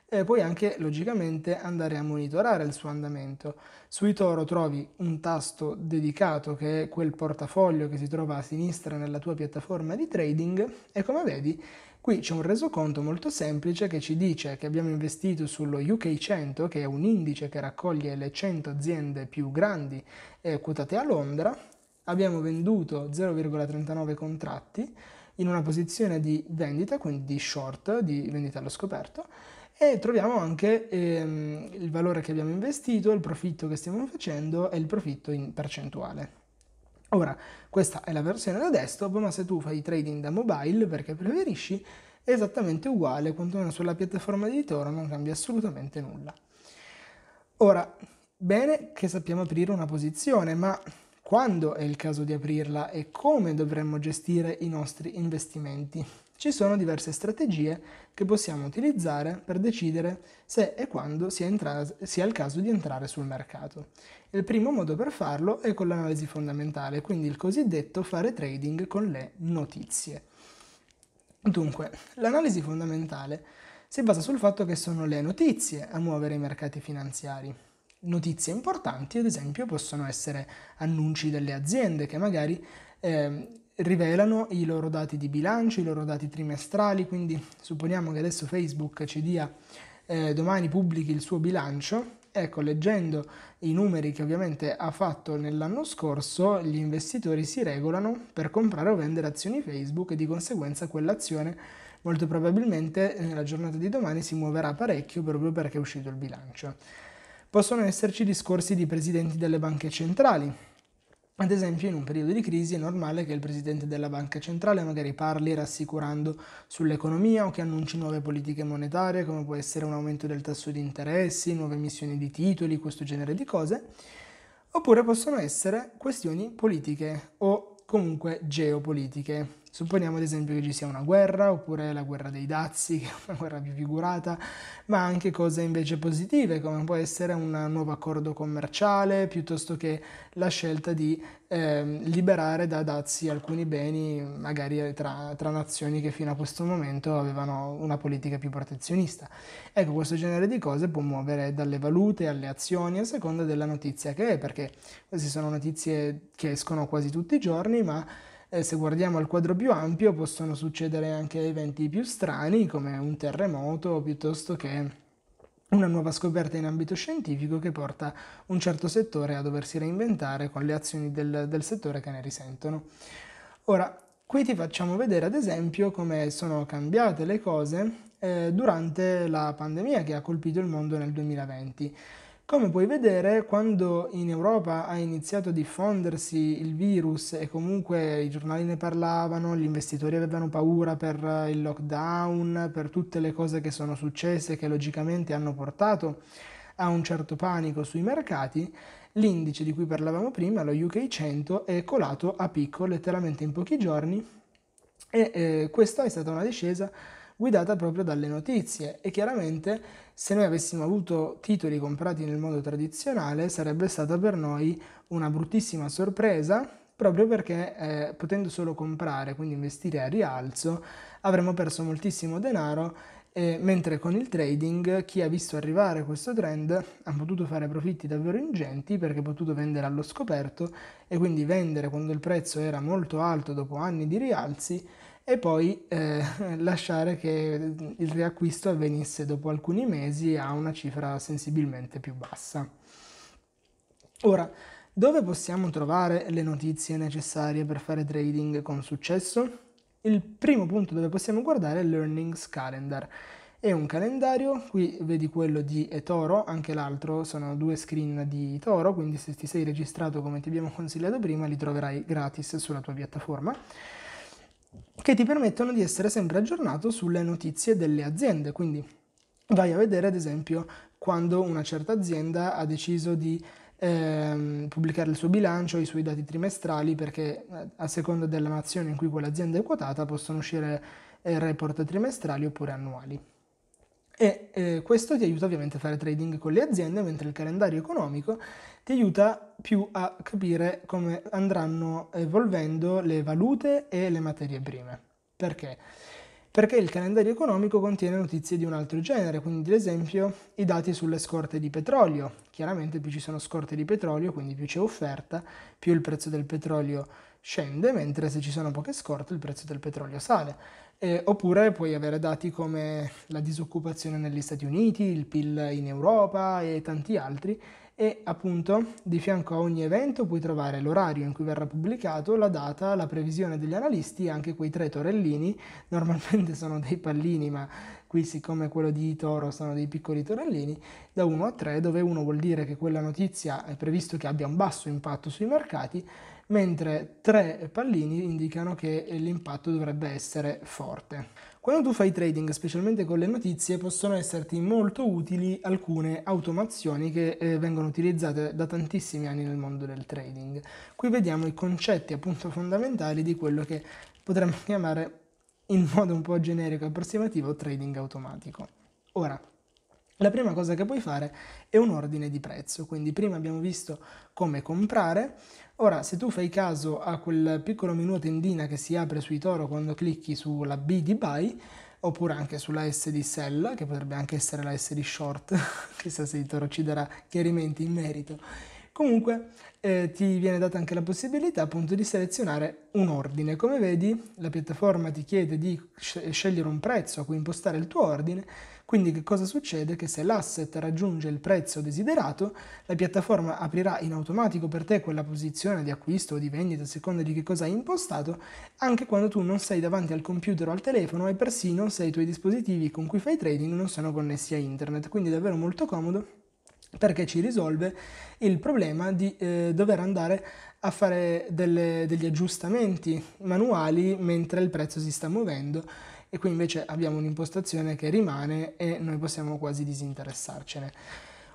eh, puoi anche logicamente andare a monitorare il suo andamento. Sui toro trovi un tasto dedicato che è quel portafoglio che si trova a sinistra nella tua piattaforma di trading e come vedi Qui c'è un resoconto molto semplice che ci dice che abbiamo investito sullo UK 100, che è un indice che raccoglie le 100 aziende più grandi quotate a Londra, abbiamo venduto 0,39 contratti in una posizione di vendita, quindi di short, di vendita allo scoperto, e troviamo anche ehm, il valore che abbiamo investito, il profitto che stiamo facendo e il profitto in percentuale. Ora, questa è la versione da desktop, ma se tu fai trading da mobile perché preferisci, è esattamente uguale, quantomeno sulla piattaforma di Toro non cambia assolutamente nulla. Ora, bene che sappiamo aprire una posizione, ma quando è il caso di aprirla e come dovremmo gestire i nostri investimenti? Ci sono diverse strategie che possiamo utilizzare per decidere se e quando sia, sia il caso di entrare sul mercato. Il primo modo per farlo è con l'analisi fondamentale, quindi il cosiddetto fare trading con le notizie. Dunque, l'analisi fondamentale si basa sul fatto che sono le notizie a muovere i mercati finanziari. Notizie importanti, ad esempio, possono essere annunci delle aziende che magari eh, rivelano i loro dati di bilancio, i loro dati trimestrali, quindi supponiamo che adesso Facebook ci dia eh, domani pubblichi il suo bilancio, ecco leggendo i numeri che ovviamente ha fatto nell'anno scorso, gli investitori si regolano per comprare o vendere azioni Facebook e di conseguenza quell'azione molto probabilmente eh, nella giornata di domani si muoverà parecchio proprio perché è uscito il bilancio. Possono esserci discorsi di presidenti delle banche centrali, ad esempio, in un periodo di crisi è normale che il presidente della banca centrale magari parli rassicurando sull'economia o che annunci nuove politiche monetarie, come può essere un aumento del tasso di interessi, nuove emissioni di titoli, questo genere di cose, oppure possono essere questioni politiche o comunque geopolitiche. Supponiamo ad esempio che ci sia una guerra, oppure la guerra dei dazi, che è una guerra più figurata, ma anche cose invece positive, come può essere un nuovo accordo commerciale, piuttosto che la scelta di eh, liberare da dazi alcuni beni, magari eh, tra, tra nazioni che fino a questo momento avevano una politica più protezionista. Ecco, questo genere di cose può muovere dalle valute alle azioni a seconda della notizia che è, perché queste sono notizie che escono quasi tutti i giorni, ma eh, se guardiamo al quadro più ampio possono succedere anche eventi più strani come un terremoto piuttosto che una nuova scoperta in ambito scientifico che porta un certo settore a doversi reinventare con le azioni del, del settore che ne risentono. Ora, qui ti facciamo vedere ad esempio come sono cambiate le cose eh, durante la pandemia che ha colpito il mondo nel 2020. Come puoi vedere, quando in Europa ha iniziato a diffondersi il virus e comunque i giornali ne parlavano, gli investitori avevano paura per il lockdown, per tutte le cose che sono successe che logicamente hanno portato a un certo panico sui mercati, l'indice di cui parlavamo prima, lo UK 100, è colato a picco letteralmente in pochi giorni e eh, questa è stata una discesa guidata proprio dalle notizie e chiaramente se noi avessimo avuto titoli comprati nel modo tradizionale sarebbe stata per noi una bruttissima sorpresa proprio perché eh, potendo solo comprare, quindi investire a rialzo, avremmo perso moltissimo denaro e mentre con il trading chi ha visto arrivare questo trend ha potuto fare profitti davvero ingenti perché ha potuto vendere allo scoperto e quindi vendere quando il prezzo era molto alto dopo anni di rialzi e poi eh, lasciare che il riacquisto avvenisse dopo alcuni mesi a una cifra sensibilmente più bassa. Ora, dove possiamo trovare le notizie necessarie per fare trading con successo? Il primo punto dove possiamo guardare è l'Earnings Calendar. È un calendario, qui vedi quello di eToro, anche l'altro sono due screen di eToro, quindi se ti sei registrato come ti abbiamo consigliato prima li troverai gratis sulla tua piattaforma che ti permettono di essere sempre aggiornato sulle notizie delle aziende, quindi vai a vedere ad esempio quando una certa azienda ha deciso di ehm, pubblicare il suo bilancio, i suoi dati trimestrali, perché eh, a seconda della nazione in cui quell'azienda è quotata possono uscire eh, report trimestrali oppure annuali e eh, questo ti aiuta ovviamente a fare trading con le aziende, mentre il calendario economico ti aiuta più a capire come andranno evolvendo le valute e le materie prime. Perché? Perché il calendario economico contiene notizie di un altro genere, quindi ad esempio i dati sulle scorte di petrolio. Chiaramente più ci sono scorte di petrolio, quindi più c'è offerta, più il prezzo del petrolio scende, mentre se ci sono poche scorte il prezzo del petrolio sale. Eh, oppure puoi avere dati come la disoccupazione negli Stati Uniti, il PIL in Europa e tanti altri e appunto di fianco a ogni evento puoi trovare l'orario in cui verrà pubblicato, la data, la previsione degli analisti e anche quei tre torellini, normalmente sono dei pallini ma qui siccome quello di Toro sono dei piccoli torellini, da 1 a 3 dove 1 vuol dire che quella notizia è previsto che abbia un basso impatto sui mercati mentre tre pallini indicano che l'impatto dovrebbe essere forte. Quando tu fai trading, specialmente con le notizie, possono esserti molto utili alcune automazioni che eh, vengono utilizzate da tantissimi anni nel mondo del trading. Qui vediamo i concetti appunto fondamentali di quello che potremmo chiamare in modo un po' generico e approssimativo trading automatico. Ora, la prima cosa che puoi fare è un ordine di prezzo, quindi prima abbiamo visto come comprare, Ora, se tu fai caso a quel piccolo menu tendina che si apre sui toro quando clicchi sulla B di buy, oppure anche sulla S di sell, che potrebbe anche essere la S di short, chissà se il toro ci darà chiarimenti in merito. Comunque eh, ti viene data anche la possibilità appunto di selezionare un ordine. Come vedi la piattaforma ti chiede di scegliere un prezzo a cui impostare il tuo ordine quindi che cosa succede? Che se l'asset raggiunge il prezzo desiderato, la piattaforma aprirà in automatico per te quella posizione di acquisto o di vendita a seconda di che cosa hai impostato, anche quando tu non sei davanti al computer o al telefono e persino se i tuoi dispositivi con cui fai trading non sono connessi a internet. Quindi è davvero molto comodo perché ci risolve il problema di eh, dover andare a fare delle, degli aggiustamenti manuali mentre il prezzo si sta muovendo e qui invece abbiamo un'impostazione che rimane e noi possiamo quasi disinteressarcene.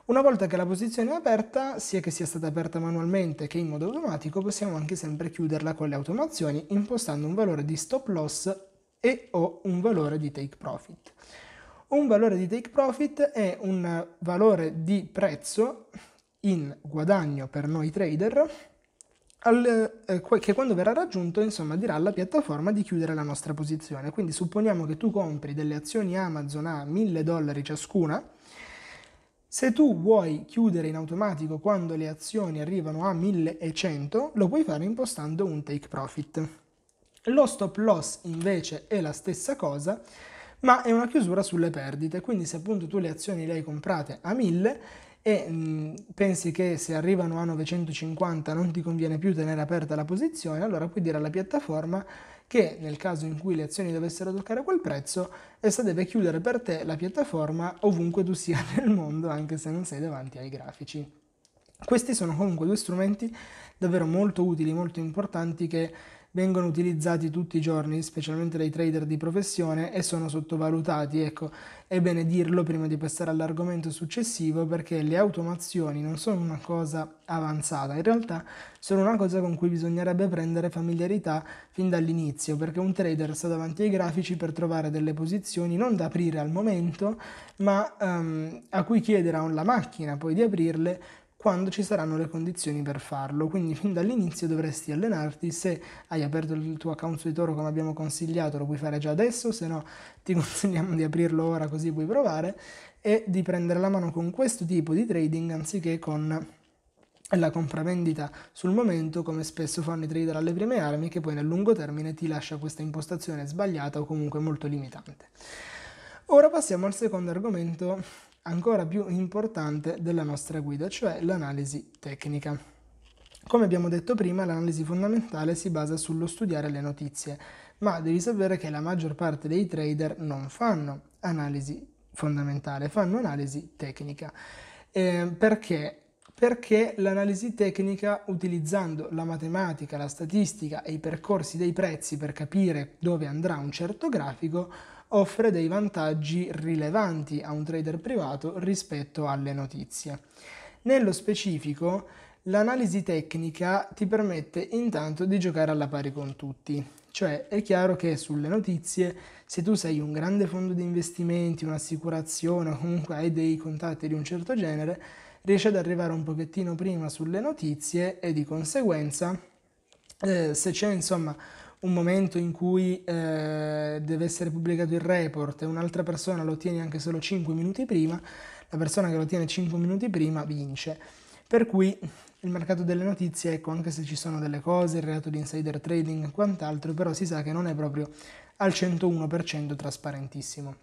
Una volta che la posizione è aperta, sia che sia stata aperta manualmente che in modo automatico, possiamo anche sempre chiuderla con le automazioni impostando un valore di stop loss e o un valore di take profit. Un valore di take profit è un valore di prezzo in guadagno per noi trader al, eh, che quando verrà raggiunto insomma dirà alla piattaforma di chiudere la nostra posizione. Quindi supponiamo che tu compri delle azioni Amazon a 1000 dollari ciascuna, se tu vuoi chiudere in automatico quando le azioni arrivano a 1100 lo puoi fare impostando un take profit. Lo stop loss invece è la stessa cosa, ma è una chiusura sulle perdite, quindi se appunto tu le azioni le hai comprate a 1000 e mh, pensi che se arrivano a 950 non ti conviene più tenere aperta la posizione, allora puoi dire alla piattaforma che nel caso in cui le azioni dovessero toccare quel prezzo, essa deve chiudere per te la piattaforma ovunque tu sia nel mondo, anche se non sei davanti ai grafici. Questi sono comunque due strumenti davvero molto utili, molto importanti che vengono utilizzati tutti i giorni, specialmente dai trader di professione, e sono sottovalutati. Ecco, è bene dirlo prima di passare all'argomento successivo perché le automazioni non sono una cosa avanzata, in realtà sono una cosa con cui bisognerebbe prendere familiarità fin dall'inizio, perché un trader sta davanti ai grafici per trovare delle posizioni non da aprire al momento, ma um, a cui chiedere alla macchina poi di aprirle quando ci saranno le condizioni per farlo. Quindi fin dall'inizio dovresti allenarti, se hai aperto il tuo account su Toro come abbiamo consigliato lo puoi fare già adesso, se no ti consigliamo di aprirlo ora così puoi provare e di prendere la mano con questo tipo di trading anziché con la compravendita sul momento come spesso fanno i trader alle prime armi che poi nel lungo termine ti lascia questa impostazione sbagliata o comunque molto limitante. Ora passiamo al secondo argomento ancora più importante della nostra guida, cioè l'analisi tecnica. Come abbiamo detto prima, l'analisi fondamentale si basa sullo studiare le notizie, ma devi sapere che la maggior parte dei trader non fanno analisi fondamentale, fanno analisi tecnica. Eh, perché? Perché l'analisi tecnica, utilizzando la matematica, la statistica e i percorsi dei prezzi per capire dove andrà un certo grafico, offre dei vantaggi rilevanti a un trader privato rispetto alle notizie. Nello specifico, l'analisi tecnica ti permette intanto di giocare alla pari con tutti. Cioè è chiaro che sulle notizie, se tu sei un grande fondo di investimenti, un'assicurazione o comunque hai dei contatti di un certo genere, riesci ad arrivare un pochettino prima sulle notizie e di conseguenza eh, se c'è insomma un momento in cui eh, deve essere pubblicato il report e un'altra persona lo tiene anche solo 5 minuti prima, la persona che lo tiene 5 minuti prima vince. Per cui il mercato delle notizie, ecco, anche se ci sono delle cose, il reato di insider trading e quant'altro, però si sa che non è proprio al 101% trasparentissimo.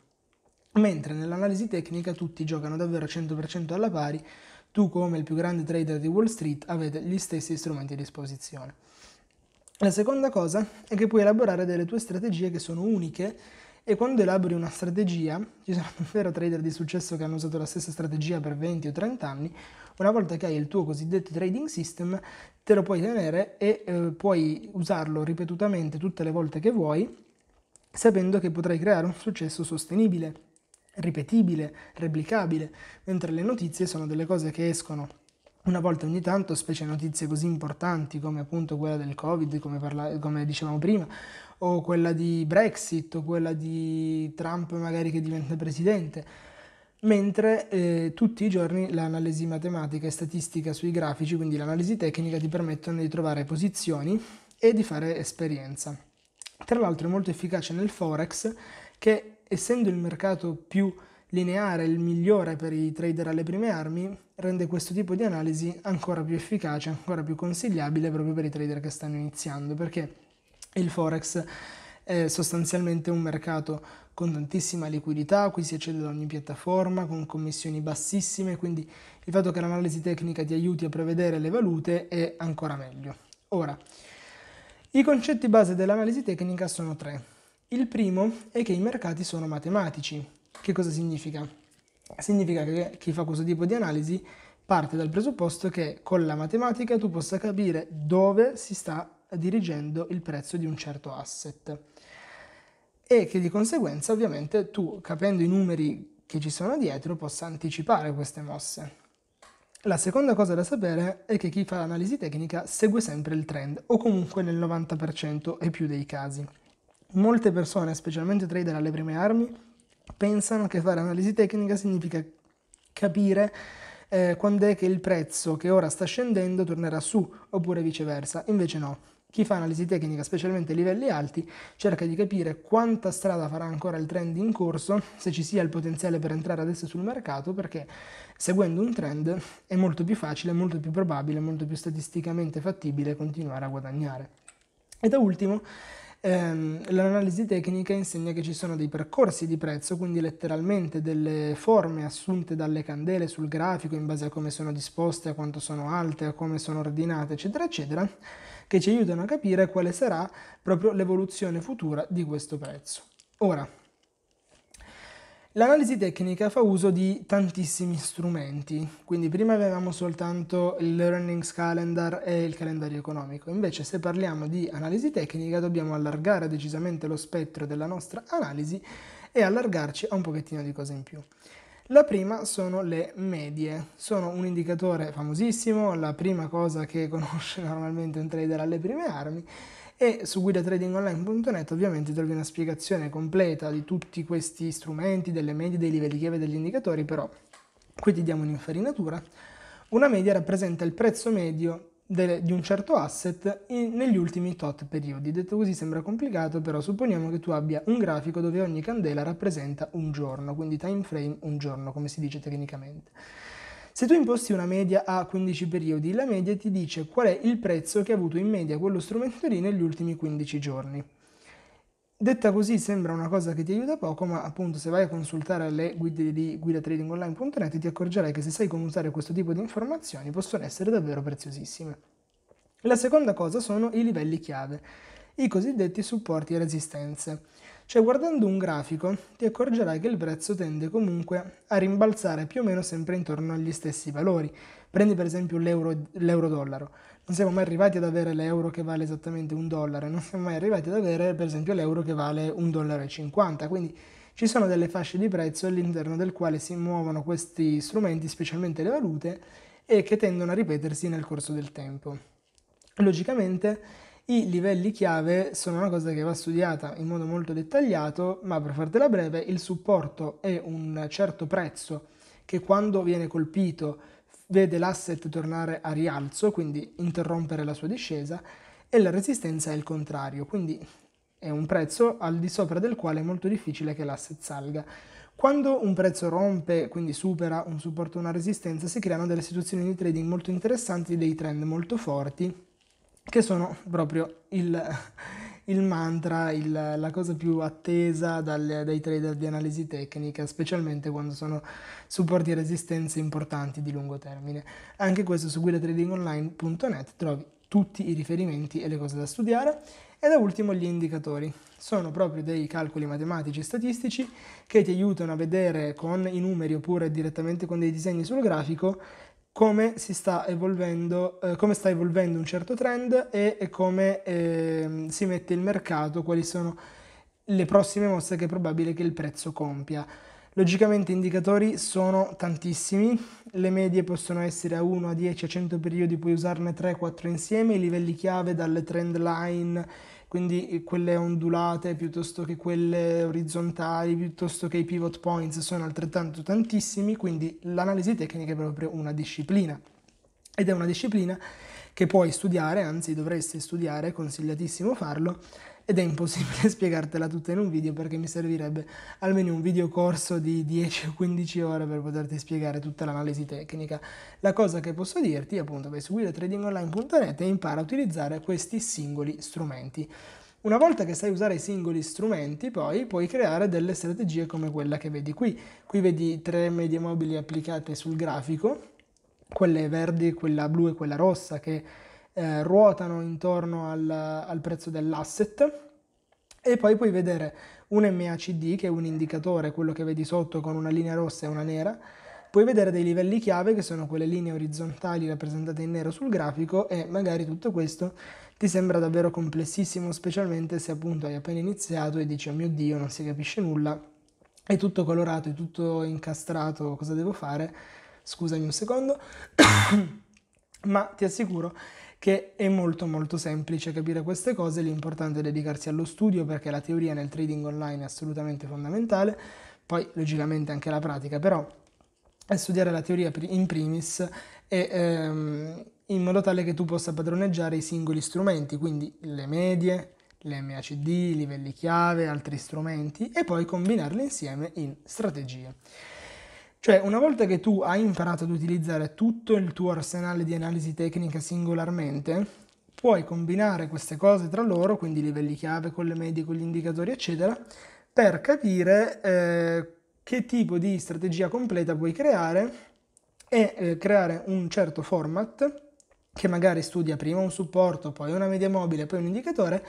Mentre nell'analisi tecnica tutti giocano davvero 100% alla pari, tu come il più grande trader di Wall Street avete gli stessi strumenti a disposizione. La seconda cosa è che puoi elaborare delle tue strategie che sono uniche e quando elabori una strategia, ci sono davvero trader di successo che hanno usato la stessa strategia per 20 o 30 anni, una volta che hai il tuo cosiddetto trading system te lo puoi tenere e eh, puoi usarlo ripetutamente tutte le volte che vuoi, sapendo che potrai creare un successo sostenibile, ripetibile, replicabile, mentre le notizie sono delle cose che escono una volta ogni tanto, specie notizie così importanti come appunto quella del Covid, come, parla- come, dicevamo prima, o quella di Brexit, o quella di Trump magari che diventa presidente, mentre eh, tutti i giorni l'analisi matematica e statistica sui grafici, quindi l'analisi tecnica, ti permettono di trovare posizioni e di fare esperienza. Tra l'altro è molto efficace nel Forex che essendo il mercato più lineare il migliore per i trader alle prime armi rende questo tipo di analisi ancora più efficace, ancora più consigliabile proprio per i trader che stanno iniziando, perché il forex è sostanzialmente un mercato con tantissima liquidità, qui si accede da ogni piattaforma, con commissioni bassissime, quindi il fatto che l'analisi tecnica ti aiuti a prevedere le valute è ancora meglio. Ora, i concetti base dell'analisi tecnica sono tre. Il primo è che i mercati sono matematici, che cosa significa? Significa che chi fa questo tipo di analisi parte dal presupposto che con la matematica tu possa capire dove si sta dirigendo il prezzo di un certo asset e che di conseguenza ovviamente tu capendo i numeri che ci sono dietro possa anticipare queste mosse. La seconda cosa da sapere è che chi fa l'analisi tecnica segue sempre il trend, o comunque nel 90% e più dei casi. Molte persone, specialmente trader alle prime armi, pensano che fare analisi tecnica significa capire eh, quando è che il prezzo che ora sta scendendo tornerà su oppure viceversa. Invece no, chi fa analisi tecnica, specialmente a livelli alti, cerca di capire quanta strada farà ancora il trend in corso, se ci sia il potenziale per entrare adesso sul mercato, perché seguendo un trend è molto più facile, molto più probabile, molto più statisticamente fattibile continuare a guadagnare. E da ultimo, ehm, l'analisi tecnica insegna che ci sono dei percorsi di prezzo, quindi letteralmente delle forme assunte dalle candele sul grafico in base a come sono disposte, a quanto sono alte, a come sono ordinate, eccetera, eccetera, che ci aiutano a capire quale sarà proprio l'evoluzione futura di questo prezzo. Ora, L'analisi tecnica fa uso di tantissimi strumenti, quindi prima avevamo soltanto il learnings calendar e il calendario economico, invece se parliamo di analisi tecnica dobbiamo allargare decisamente lo spettro della nostra analisi e allargarci a un pochettino di cose in più. La prima sono le medie, sono un indicatore famosissimo, la prima cosa che conosce normalmente un trader alle prime armi e su guidatradingonline.net ovviamente trovi una spiegazione completa di tutti questi strumenti, delle medie, dei livelli chiave, degli indicatori, però qui ti diamo un'infarinatura. Una media rappresenta il prezzo medio delle, di un certo asset in, negli ultimi tot periodi. Detto così sembra complicato, però supponiamo che tu abbia un grafico dove ogni candela rappresenta un giorno, quindi time frame un giorno, come si dice tecnicamente. Se tu imposti una media a 15 periodi, la media ti dice qual è il prezzo che ha avuto in media quello strumento lì negli ultimi 15 giorni. Detta così sembra una cosa che ti aiuta poco, ma appunto se vai a consultare le guide di guidatradingonline.net ti accorgerai che se sai come usare questo tipo di informazioni possono essere davvero preziosissime. La seconda cosa sono i livelli chiave, i cosiddetti supporti e resistenze. Cioè guardando un grafico ti accorgerai che il prezzo tende comunque a rimbalzare più o meno sempre intorno agli stessi valori. Prendi per esempio l'euro-dollaro. Non siamo mai arrivati ad avere l'euro che vale esattamente un dollaro, non siamo mai arrivati ad avere per esempio l'euro che vale un dollaro e cinquanta. Quindi ci sono delle fasce di prezzo all'interno del quale si muovono questi strumenti, specialmente le valute, e che tendono a ripetersi nel corso del tempo. Logicamente i livelli chiave sono una cosa che va studiata in modo molto dettagliato, ma per fartela breve, il supporto è un certo prezzo che quando viene colpito vede l'asset tornare a rialzo, quindi interrompere la sua discesa, e la resistenza è il contrario, quindi è un prezzo al di sopra del quale è molto difficile che l'asset salga. Quando un prezzo rompe, quindi supera un supporto o una resistenza, si creano delle situazioni di trading molto interessanti, dei trend molto forti che sono proprio il, il mantra, il, la cosa più attesa dalle, dai trader di analisi tecnica, specialmente quando sono supporti e resistenze importanti di lungo termine. Anche questo su guidatradingonline.net trovi tutti i riferimenti e le cose da studiare. E da ultimo gli indicatori. Sono proprio dei calcoli matematici e statistici che ti aiutano a vedere con i numeri oppure direttamente con dei disegni sul grafico come si sta evolvendo, eh, come sta evolvendo un certo trend e, e come eh, si mette il mercato, quali sono le prossime mosse che è probabile che il prezzo compia. Logicamente indicatori sono tantissimi, le medie possono essere a 1, a 10, a 100 periodi, puoi usarne 3-4 insieme, i livelli chiave dalle trend line quindi eh, quelle ondulate piuttosto che quelle orizzontali, piuttosto che i pivot points sono altrettanto tantissimi, quindi l'analisi tecnica è proprio una disciplina ed è una disciplina che puoi studiare, anzi dovresti studiare, consigliatissimo farlo, ed è impossibile spiegartela tutta in un video perché mi servirebbe almeno un video corso di 10 o 15 ore per poterti spiegare tutta l'analisi tecnica. La cosa che posso dirti è appunto vai su guidatradingonline.net e impara a utilizzare questi singoli strumenti. Una volta che sai usare i singoli strumenti, poi puoi creare delle strategie come quella che vedi qui. Qui vedi tre medie mobili applicate sul grafico, quelle verdi, quella blu e quella rossa che eh, ruotano intorno al, al prezzo dell'asset e poi puoi vedere un MACD che è un indicatore, quello che vedi sotto con una linea rossa e una nera, puoi vedere dei livelli chiave che sono quelle linee orizzontali rappresentate in nero sul grafico e magari tutto questo ti sembra davvero complessissimo, specialmente se appunto hai appena iniziato e dici oh mio dio non si capisce nulla, è tutto colorato, è tutto incastrato, cosa devo fare? Scusami un secondo, ma ti assicuro che è molto molto semplice capire queste cose, l'importante è dedicarsi allo studio perché la teoria nel trading online è assolutamente fondamentale, poi logicamente anche la pratica, però è studiare la teoria in primis e... Ehm, in modo tale che tu possa padroneggiare i singoli strumenti, quindi le medie, le MACD, i livelli chiave, altri strumenti e poi combinarli insieme in strategie. Cioè, una volta che tu hai imparato ad utilizzare tutto il tuo arsenale di analisi tecnica singolarmente, puoi combinare queste cose tra loro, quindi livelli chiave con le medie, con gli indicatori, eccetera, per capire eh, che tipo di strategia completa puoi creare e eh, creare un certo format che magari studia prima un supporto, poi una media mobile, poi un indicatore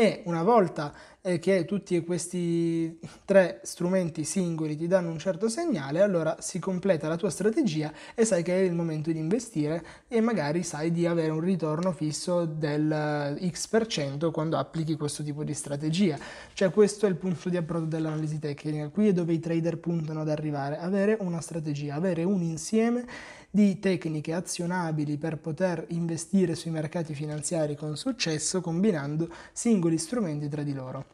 e una volta eh, che tutti questi tre strumenti singoli ti danno un certo segnale, allora si completa la tua strategia e sai che è il momento di investire e magari sai di avere un ritorno fisso del eh, X% quando applichi questo tipo di strategia. Cioè questo è il punto di approdo dell'analisi tecnica, qui è dove i trader puntano ad arrivare, avere una strategia, avere un insieme di tecniche azionabili per poter investire sui mercati finanziari con successo combinando singoli strumenti tra di loro.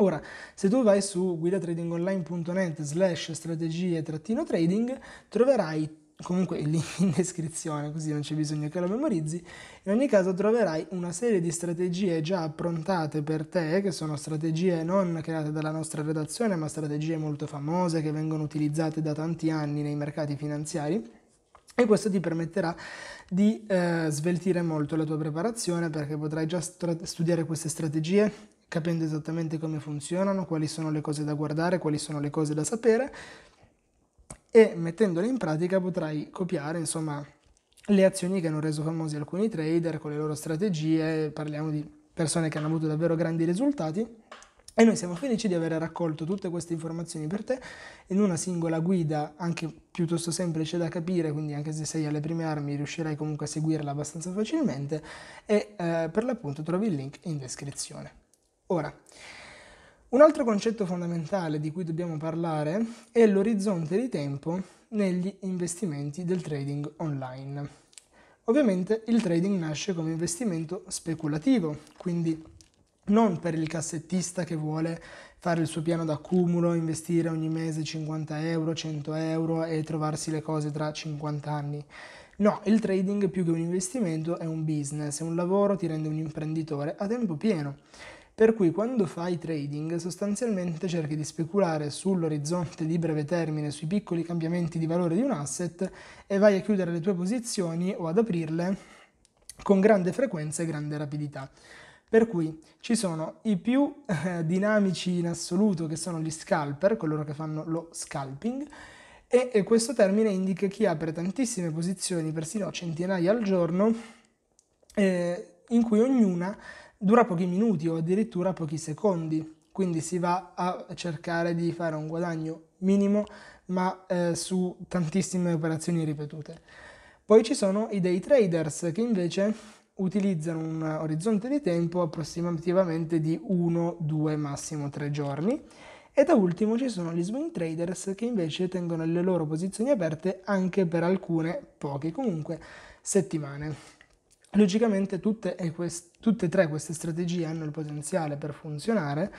Ora, se tu vai su guidatradingonline.net slash strategie-trading troverai comunque il link in descrizione così non c'è bisogno che lo memorizzi in ogni caso troverai una serie di strategie già approntate per te che sono strategie non create dalla nostra redazione ma strategie molto famose che vengono utilizzate da tanti anni nei mercati finanziari e questo ti permetterà di eh, sveltire molto la tua preparazione perché potrai già stra- studiare queste strategie capendo esattamente come funzionano, quali sono le cose da guardare, quali sono le cose da sapere e mettendole in pratica potrai copiare insomma le azioni che hanno reso famosi alcuni trader con le loro strategie, parliamo di persone che hanno avuto davvero grandi risultati e noi siamo felici di aver raccolto tutte queste informazioni per te in una singola guida, anche piuttosto semplice da capire, quindi anche se sei alle prime armi riuscirai comunque a seguirla abbastanza facilmente e eh, per l'appunto trovi il link in descrizione. Ora, un altro concetto fondamentale di cui dobbiamo parlare è l'orizzonte di tempo negli investimenti del trading online. Ovviamente il trading nasce come investimento speculativo, quindi non per il cassettista che vuole fare il suo piano d'accumulo, investire ogni mese 50 euro, 100 euro e trovarsi le cose tra 50 anni. No, il trading più che un investimento è un business, è un lavoro, ti rende un imprenditore a tempo pieno. Per cui quando fai trading sostanzialmente cerchi di speculare sull'orizzonte di breve termine, sui piccoli cambiamenti di valore di un asset e vai a chiudere le tue posizioni o ad aprirle con grande frequenza e grande rapidità. Per cui ci sono i più eh, dinamici in assoluto che sono gli scalper, coloro che fanno lo scalping, e, e questo termine indica chi apre tantissime posizioni, persino centinaia al giorno, eh, in cui ognuna dura pochi minuti o addirittura pochi secondi. Quindi si va a cercare di fare un guadagno minimo ma eh, su tantissime operazioni ripetute. Poi ci sono i day traders che invece utilizzano un orizzonte di tempo approssimativamente di 1, 2, massimo 3 giorni. E da ultimo ci sono gli swing traders che invece tengono le loro posizioni aperte anche per alcune, poche comunque, settimane. Logicamente tutte e, quest- tutte e tre queste strategie hanno il potenziale per funzionare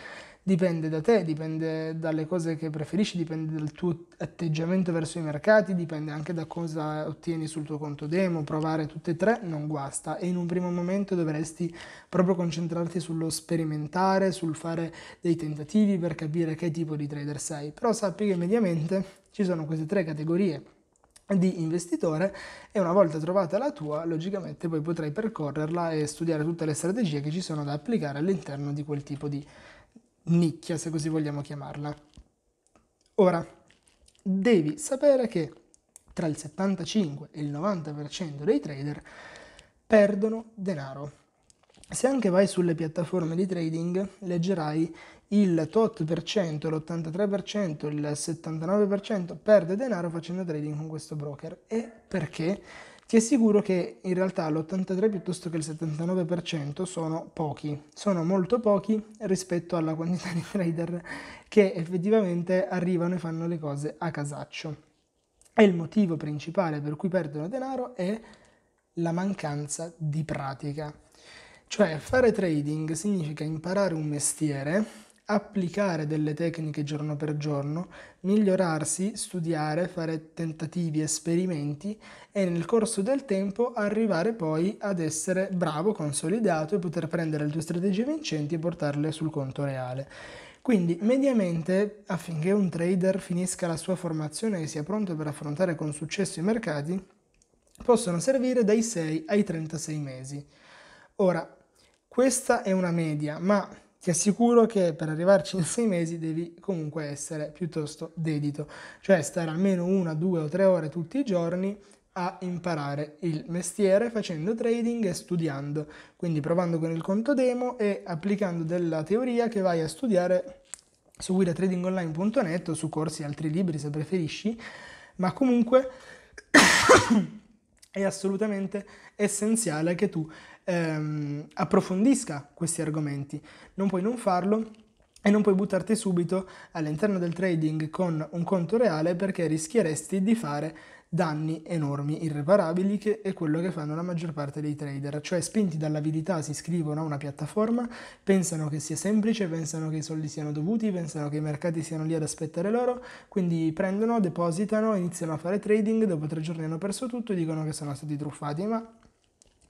dipende da te, dipende dalle cose che preferisci, dipende dal tuo atteggiamento verso i mercati, dipende anche da cosa ottieni sul tuo conto demo, provare tutte e tre non guasta e in un primo momento dovresti proprio concentrarti sullo sperimentare, sul fare dei tentativi per capire che tipo di trader sei, però sappi che mediamente ci sono queste tre categorie di investitore e una volta trovata la tua, logicamente poi potrai percorrerla e studiare tutte le strategie che ci sono da applicare all'interno di quel tipo di nicchia, se così vogliamo chiamarla. Ora, devi sapere che tra il 75 e il 90% dei trader perdono denaro. Se anche vai sulle piattaforme di trading, leggerai il tot per cento, l'83%, il 79% perde denaro facendo trading con questo broker. E perché? ti assicuro che in realtà l'83 piuttosto che il 79% sono pochi, sono molto pochi rispetto alla quantità di trader che effettivamente arrivano e fanno le cose a casaccio. E il motivo principale per cui perdono denaro è la mancanza di pratica. Cioè fare trading significa imparare un mestiere applicare delle tecniche giorno per giorno, migliorarsi, studiare, fare tentativi, esperimenti e nel corso del tempo arrivare poi ad essere bravo, consolidato e poter prendere le tue strategie vincenti e portarle sul conto reale. Quindi mediamente affinché un trader finisca la sua formazione e sia pronto per affrontare con successo i mercati, possono servire dai 6 ai 36 mesi. Ora, questa è una media, ma ti assicuro che per arrivarci in sei mesi devi comunque essere piuttosto dedito, cioè stare almeno una, due o tre ore tutti i giorni a imparare il mestiere facendo trading e studiando, quindi provando con il conto demo e applicando della teoria che vai a studiare su guidatradingonline.net o su corsi e altri libri se preferisci, ma comunque è assolutamente essenziale che tu ehm, approfondisca questi argomenti. Non puoi non farlo e non puoi buttarti subito all'interno del trading con un conto reale perché rischieresti di fare danni enormi, irreparabili, che è quello che fanno la maggior parte dei trader, cioè spinti dall'avidità si iscrivono a una piattaforma, pensano che sia semplice, pensano che i soldi siano dovuti, pensano che i mercati siano lì ad aspettare loro, quindi prendono, depositano, iniziano a fare trading, dopo tre giorni hanno perso tutto e dicono che sono stati truffati, ma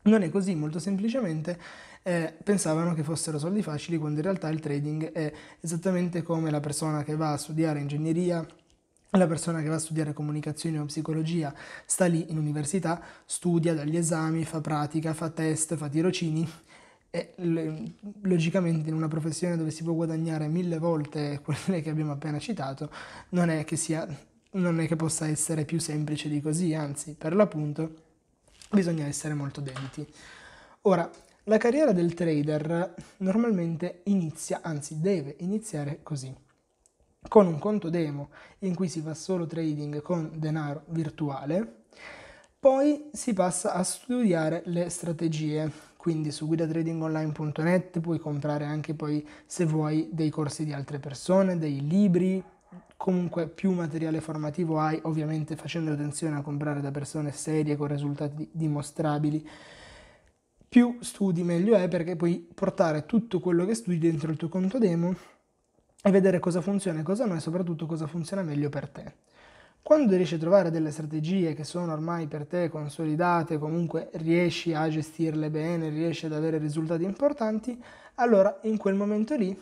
non è così, molto semplicemente eh, pensavano che fossero soldi facili quando in realtà il trading è esattamente come la persona che va a studiare ingegneria la persona che va a studiare comunicazione o psicologia sta lì in università, studia, dà gli esami, fa pratica, fa test, fa tirocini e logicamente in una professione dove si può guadagnare mille volte quelle che abbiamo appena citato non è che, sia, non è che possa essere più semplice di così, anzi per l'appunto bisogna essere molto denti. Ora, la carriera del trader normalmente inizia, anzi deve iniziare così, con un conto demo in cui si fa solo trading con denaro virtuale, poi si passa a studiare le strategie, quindi su guidatradingonline.net puoi comprare anche poi se vuoi dei corsi di altre persone, dei libri, comunque più materiale formativo hai, ovviamente facendo attenzione a comprare da persone serie con risultati dimostrabili, più studi meglio è perché puoi portare tutto quello che studi dentro il tuo conto demo e vedere cosa funziona e cosa no e soprattutto cosa funziona meglio per te. Quando riesci a trovare delle strategie che sono ormai per te consolidate, comunque riesci a gestirle bene, riesci ad avere risultati importanti, allora in quel momento lì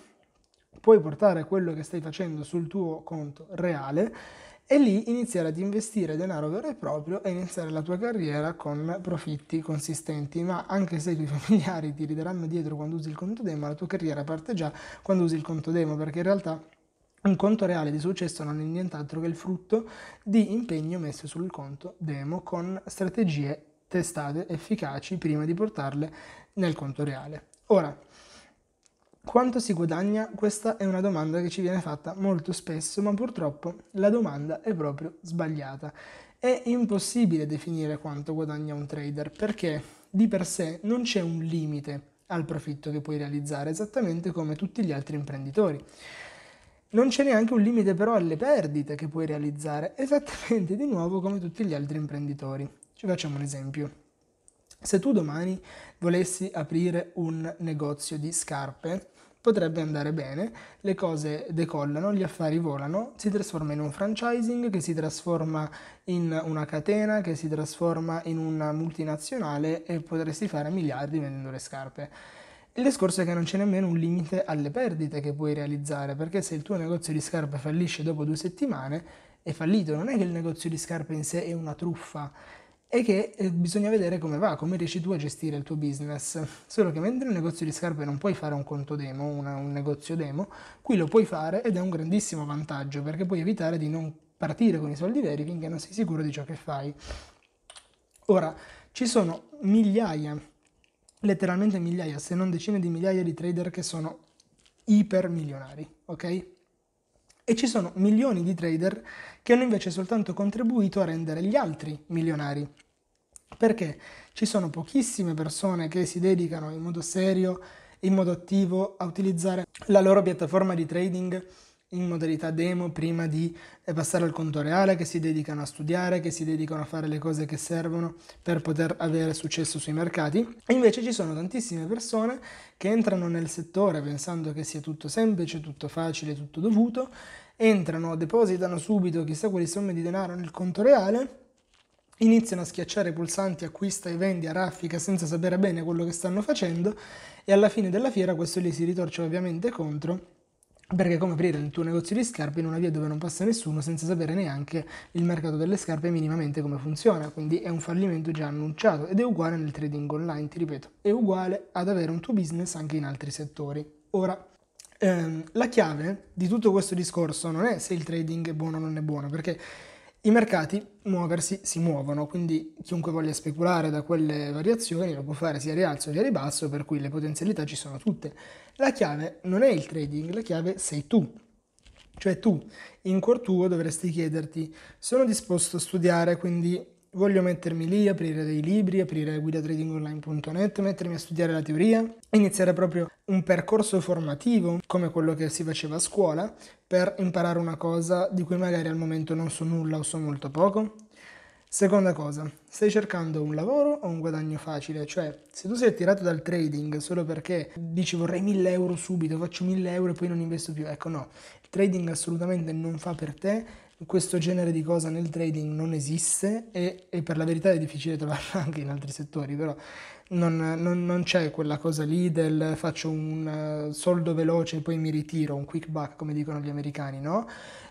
puoi portare quello che stai facendo sul tuo conto reale e lì iniziare ad investire denaro vero e proprio e iniziare la tua carriera con profitti consistenti, ma anche se i tuoi familiari ti rideranno dietro quando usi il conto demo, la tua carriera parte già quando usi il conto demo, perché in realtà un conto reale di successo non è nient'altro che il frutto di impegno messo sul conto demo con strategie testate efficaci prima di portarle nel conto reale. Ora, quanto si guadagna? Questa è una domanda che ci viene fatta molto spesso, ma purtroppo la domanda è proprio sbagliata. È impossibile definire quanto guadagna un trader perché di per sé non c'è un limite al profitto che puoi realizzare, esattamente come tutti gli altri imprenditori. Non c'è neanche un limite però alle perdite che puoi realizzare, esattamente di nuovo come tutti gli altri imprenditori. Ci facciamo un esempio. Se tu domani volessi aprire un negozio di scarpe, potrebbe andare bene, le cose decollano, gli affari volano, si trasforma in un franchising che si trasforma in una catena, che si trasforma in una multinazionale e potresti fare miliardi vendendo le scarpe. Il discorso è che non c'è nemmeno un limite alle perdite che puoi realizzare, perché se il tuo negozio di scarpe fallisce dopo due settimane, è fallito, non è che il negozio di scarpe in sé è una truffa e che eh, bisogna vedere come va, come riesci tu a gestire il tuo business. Solo che mentre un negozio di scarpe non puoi fare un conto demo, una, un negozio demo, qui lo puoi fare ed è un grandissimo vantaggio perché puoi evitare di non partire con i soldi veri finché non sei sicuro di ciò che fai. Ora, ci sono migliaia, letteralmente migliaia, se non decine di migliaia di trader che sono iper milionari, ok? e ci sono milioni di trader che hanno invece soltanto contribuito a rendere gli altri milionari. Perché ci sono pochissime persone che si dedicano in modo serio, in modo attivo a utilizzare la loro piattaforma di trading in modalità demo prima di eh, passare al conto reale, che si dedicano a studiare, che si dedicano a fare le cose che servono per poter avere successo sui mercati. E invece ci sono tantissime persone che entrano nel settore pensando che sia tutto semplice, tutto facile, tutto dovuto, entrano, depositano subito chissà quali somme di denaro nel conto reale iniziano a schiacciare pulsanti, acquista e vendi a raffica senza sapere bene quello che stanno facendo e alla fine della fiera questo lì si ritorce ovviamente contro perché come aprire il tuo negozio di scarpe in una via dove non passa nessuno senza sapere neanche il mercato delle scarpe minimamente come funziona, quindi è un fallimento già annunciato ed è uguale nel trading online, ti ripeto, è uguale ad avere un tuo business anche in altri settori. Ora, ehm, la chiave di tutto questo discorso non è se il trading è buono o non è buono, perché i mercati muoversi si muovono, quindi chiunque voglia speculare da quelle variazioni lo può fare sia a rialzo che a ribasso, per cui le potenzialità ci sono tutte. La chiave non è il trading, la chiave sei tu. Cioè tu, in cuor tuo, dovresti chiederti, sono disposto a studiare, quindi voglio mettermi lì, aprire dei libri, aprire guidatradingonline.net, mettermi a studiare la teoria, iniziare proprio un percorso formativo come quello che si faceva a scuola per imparare una cosa di cui magari al momento non so nulla o so molto poco. Seconda cosa, stai cercando un lavoro o un guadagno facile? Cioè, se tu sei attirato dal trading solo perché dici vorrei 1000 euro subito, faccio 1000 euro e poi non investo più, ecco no, il trading assolutamente non fa per te, questo genere di cosa nel trading non esiste e, e per la verità è difficile trovarla anche in altri settori, però non, non, non, c'è quella cosa lì del faccio un eh, soldo veloce e poi mi ritiro, un quick back come dicono gli americani, no?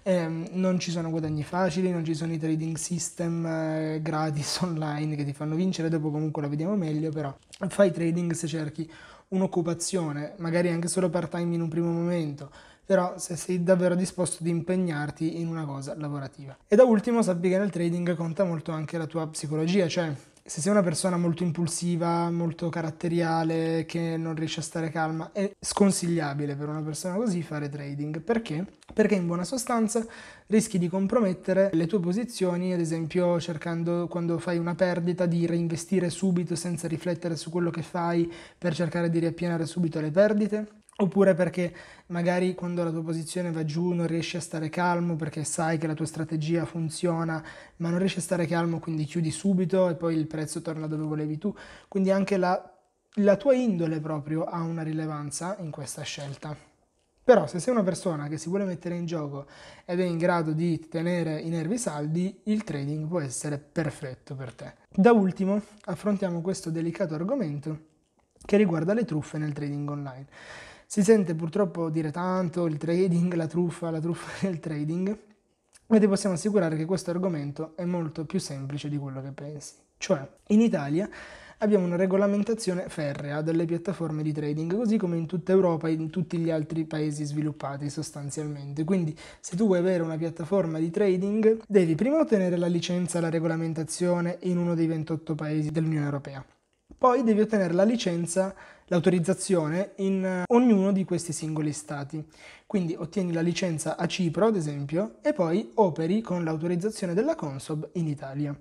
ehm, non ci sono guadagni facili, non ci sono i trading system eh, gratis online che ti fanno vincere, dopo comunque la vediamo meglio, però fai trading se cerchi un'occupazione, magari anche solo part time in un primo momento, però se sei davvero disposto ad impegnarti in una cosa lavorativa. E da ultimo sappi che nel trading conta molto anche la tua psicologia, cioè se sei una persona molto impulsiva, molto caratteriale, che non riesce a stare calma, è sconsigliabile per una persona così fare trading. Perché? Perché in buona sostanza rischi di compromettere le tue posizioni, ad esempio cercando quando fai una perdita di reinvestire subito senza riflettere su quello che fai per cercare di riappianare subito le perdite oppure perché magari quando la tua posizione va giù non riesci a stare calmo perché sai che la tua strategia funziona, ma non riesci a stare calmo, quindi chiudi subito e poi il prezzo torna dove volevi tu. Quindi anche la, la tua indole proprio ha una rilevanza in questa scelta. Però se sei una persona che si vuole mettere in gioco ed è in grado di tenere i nervi saldi, il trading può essere perfetto per te. Da ultimo affrontiamo questo delicato argomento che riguarda le truffe nel trading online. Si sente purtroppo dire tanto il trading, la truffa, la truffa del trading, ma ti possiamo assicurare che questo argomento è molto più semplice di quello che pensi. Cioè, in Italia abbiamo una regolamentazione ferrea delle piattaforme di trading, così come in tutta Europa e in tutti gli altri paesi sviluppati sostanzialmente. Quindi se tu vuoi avere una piattaforma di trading, devi prima ottenere la licenza, la regolamentazione in uno dei 28 paesi dell'Unione Europea. Poi devi ottenere la licenza l'autorizzazione in eh, ognuno di questi singoli stati. Quindi ottieni la licenza a Cipro, ad esempio, e poi operi con l'autorizzazione della Consob in Italia.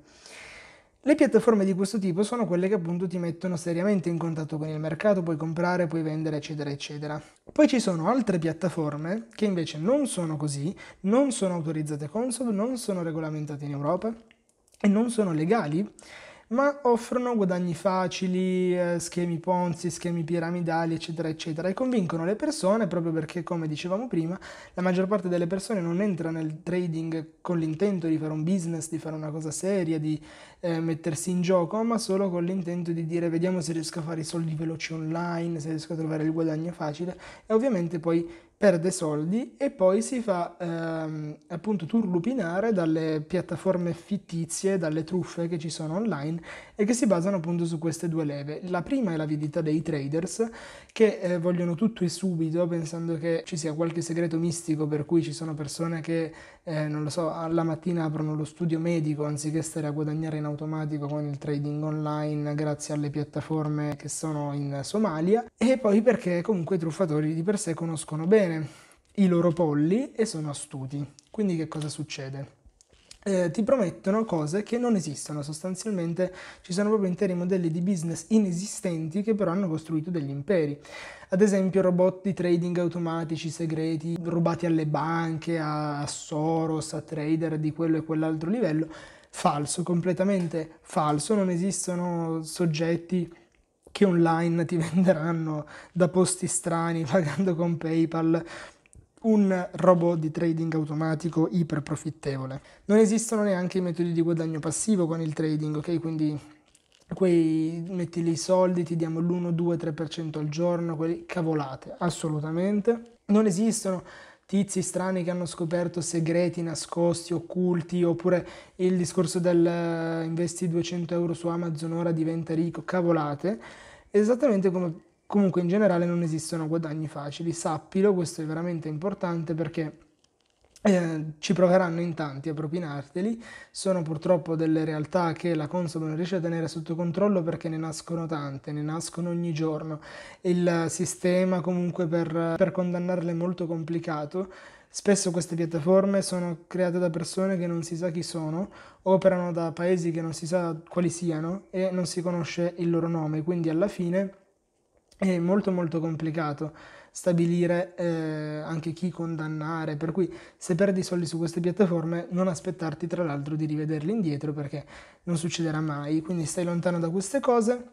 Le piattaforme di questo tipo sono quelle che appunto ti mettono seriamente in contatto con il mercato, puoi comprare, puoi vendere, eccetera, eccetera. Poi ci sono altre piattaforme che invece non sono così, non sono autorizzate Consob, non sono regolamentate in Europa e non sono legali ma offrono guadagni facili, eh, schemi ponzi, schemi piramidali, eccetera, eccetera, e convincono le persone proprio perché, come dicevamo prima, la maggior parte delle persone non entra nel trading con l'intento di fare un business, di fare una cosa seria, di eh, mettersi in gioco, ma solo con l'intento di dire vediamo se riesco a fare i soldi veloci online, se riesco a trovare il guadagno facile e ovviamente poi perde soldi e poi si fa ehm, appunto turlupinare dalle piattaforme fittizie, dalle truffe che ci sono online e che si basano appunto su queste due leve. La prima è l'avidità dei traders che eh, vogliono tutto e subito, pensando che ci sia qualche segreto mistico per cui ci sono persone che, eh, non lo so, alla mattina aprono lo studio medico anziché stare a guadagnare in automatico con il trading online grazie alle piattaforme che sono in Somalia, e poi perché comunque i truffatori di per sé conoscono bene i loro polli e sono astuti. Quindi che cosa succede? eh, ti promettono cose che non esistono, sostanzialmente ci sono proprio interi modelli di business inesistenti che però hanno costruito degli imperi. Ad esempio robot di trading automatici, segreti, rubati alle banche, a Soros, a trader di quello e quell'altro livello. Falso, completamente falso, non esistono soggetti che online ti venderanno da posti strani pagando con PayPal un robot di trading automatico iperprofittevole. Non esistono neanche i metodi di guadagno passivo con il trading, ok? Quindi quei metti lì i soldi, ti diamo l'1, 2, 3% al giorno, quelli cavolate, assolutamente. Non esistono tizi strani che hanno scoperto segreti nascosti, occulti, oppure il discorso del eh, investi 200 euro su Amazon ora diventa ricco, cavolate. Esattamente come Comunque in generale non esistono guadagni facili, sappilo, questo è veramente importante perché eh, ci proveranno in tanti a propinarteli, sono purtroppo delle realtà che la console non riesce a tenere sotto controllo perché ne nascono tante, ne nascono ogni giorno, il sistema comunque per, per condannarle è molto complicato, Spesso queste piattaforme sono create da persone che non si sa chi sono, operano da paesi che non si sa quali siano e non si conosce il loro nome, quindi alla fine è molto molto complicato stabilire eh, anche chi condannare, per cui se perdi soldi su queste piattaforme non aspettarti tra l'altro di rivederli indietro perché non succederà mai, quindi stai lontano da queste cose,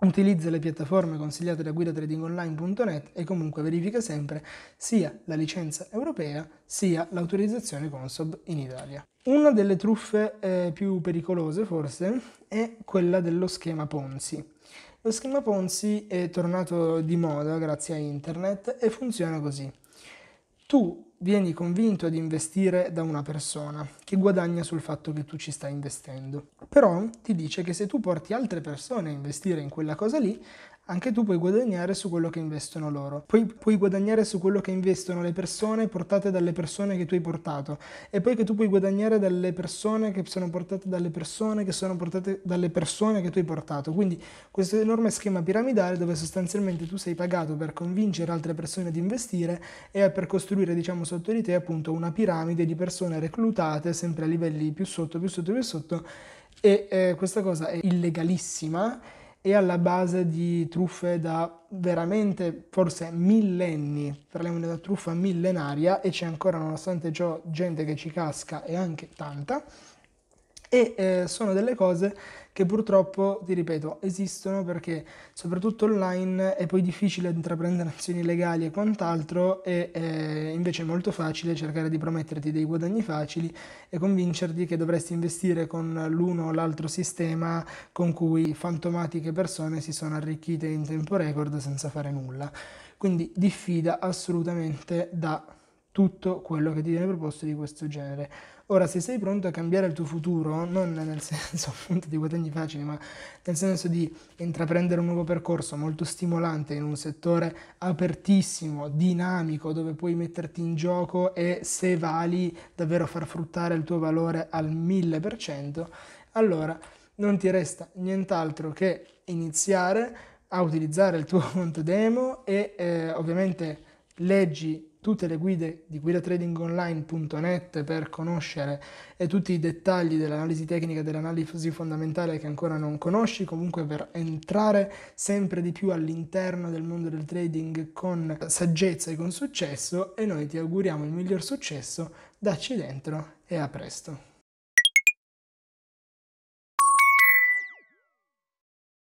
utilizza le piattaforme consigliate da guidatradingonline.net e comunque verifica sempre sia la licenza europea sia l'autorizzazione Consob in Italia. Una delle truffe eh, più pericolose forse è quella dello schema Ponzi. Lo schema Ponzi è tornato di moda grazie a internet e funziona così. Tu vieni convinto ad investire da una persona che guadagna sul fatto che tu ci stai investendo. Però ti dice che se tu porti altre persone a investire in quella cosa lì, anche tu puoi guadagnare su quello che investono loro. Puoi, puoi guadagnare su quello che investono le persone portate dalle persone che tu hai portato e poi che tu puoi guadagnare dalle persone che sono portate dalle persone che sono portate dalle persone che tu hai portato. Quindi questo enorme schema piramidale dove sostanzialmente tu sei pagato per convincere altre persone ad investire e per costruire diciamo sotto di te appunto una piramide di persone reclutate sempre a livelli più sotto, più sotto, più sotto e eh, questa cosa è illegalissima è alla base di truffe da veramente forse millenni, parliamo di una truffa millenaria e c'è ancora nonostante ciò gente che ci casca e anche tanta e eh, sono delle cose che purtroppo, ti ripeto, esistono perché soprattutto online è poi difficile intraprendere azioni legali e quant'altro e eh, invece è molto facile cercare di prometterti dei guadagni facili e convincerti che dovresti investire con l'uno o l'altro sistema con cui fantomatiche persone si sono arricchite in tempo record senza fare nulla. Quindi diffida assolutamente da tutto quello che ti viene proposto di questo genere. Ora, se sei pronto a cambiare il tuo futuro, non nel senso appunto di guadagni facili, ma nel senso di intraprendere un nuovo percorso molto stimolante in un settore apertissimo, dinamico, dove puoi metterti in gioco e se vali davvero far fruttare il tuo valore al 1000%, allora non ti resta nient'altro che iniziare a utilizzare il tuo conto demo e eh, ovviamente leggi tutte le guide di guidatradingonline.net per conoscere e eh, tutti i dettagli dell'analisi tecnica, dell'analisi fondamentale che ancora non conosci, comunque per entrare sempre di più all'interno del mondo del trading con saggezza e con successo e noi ti auguriamo il miglior successo, dacci dentro e a presto.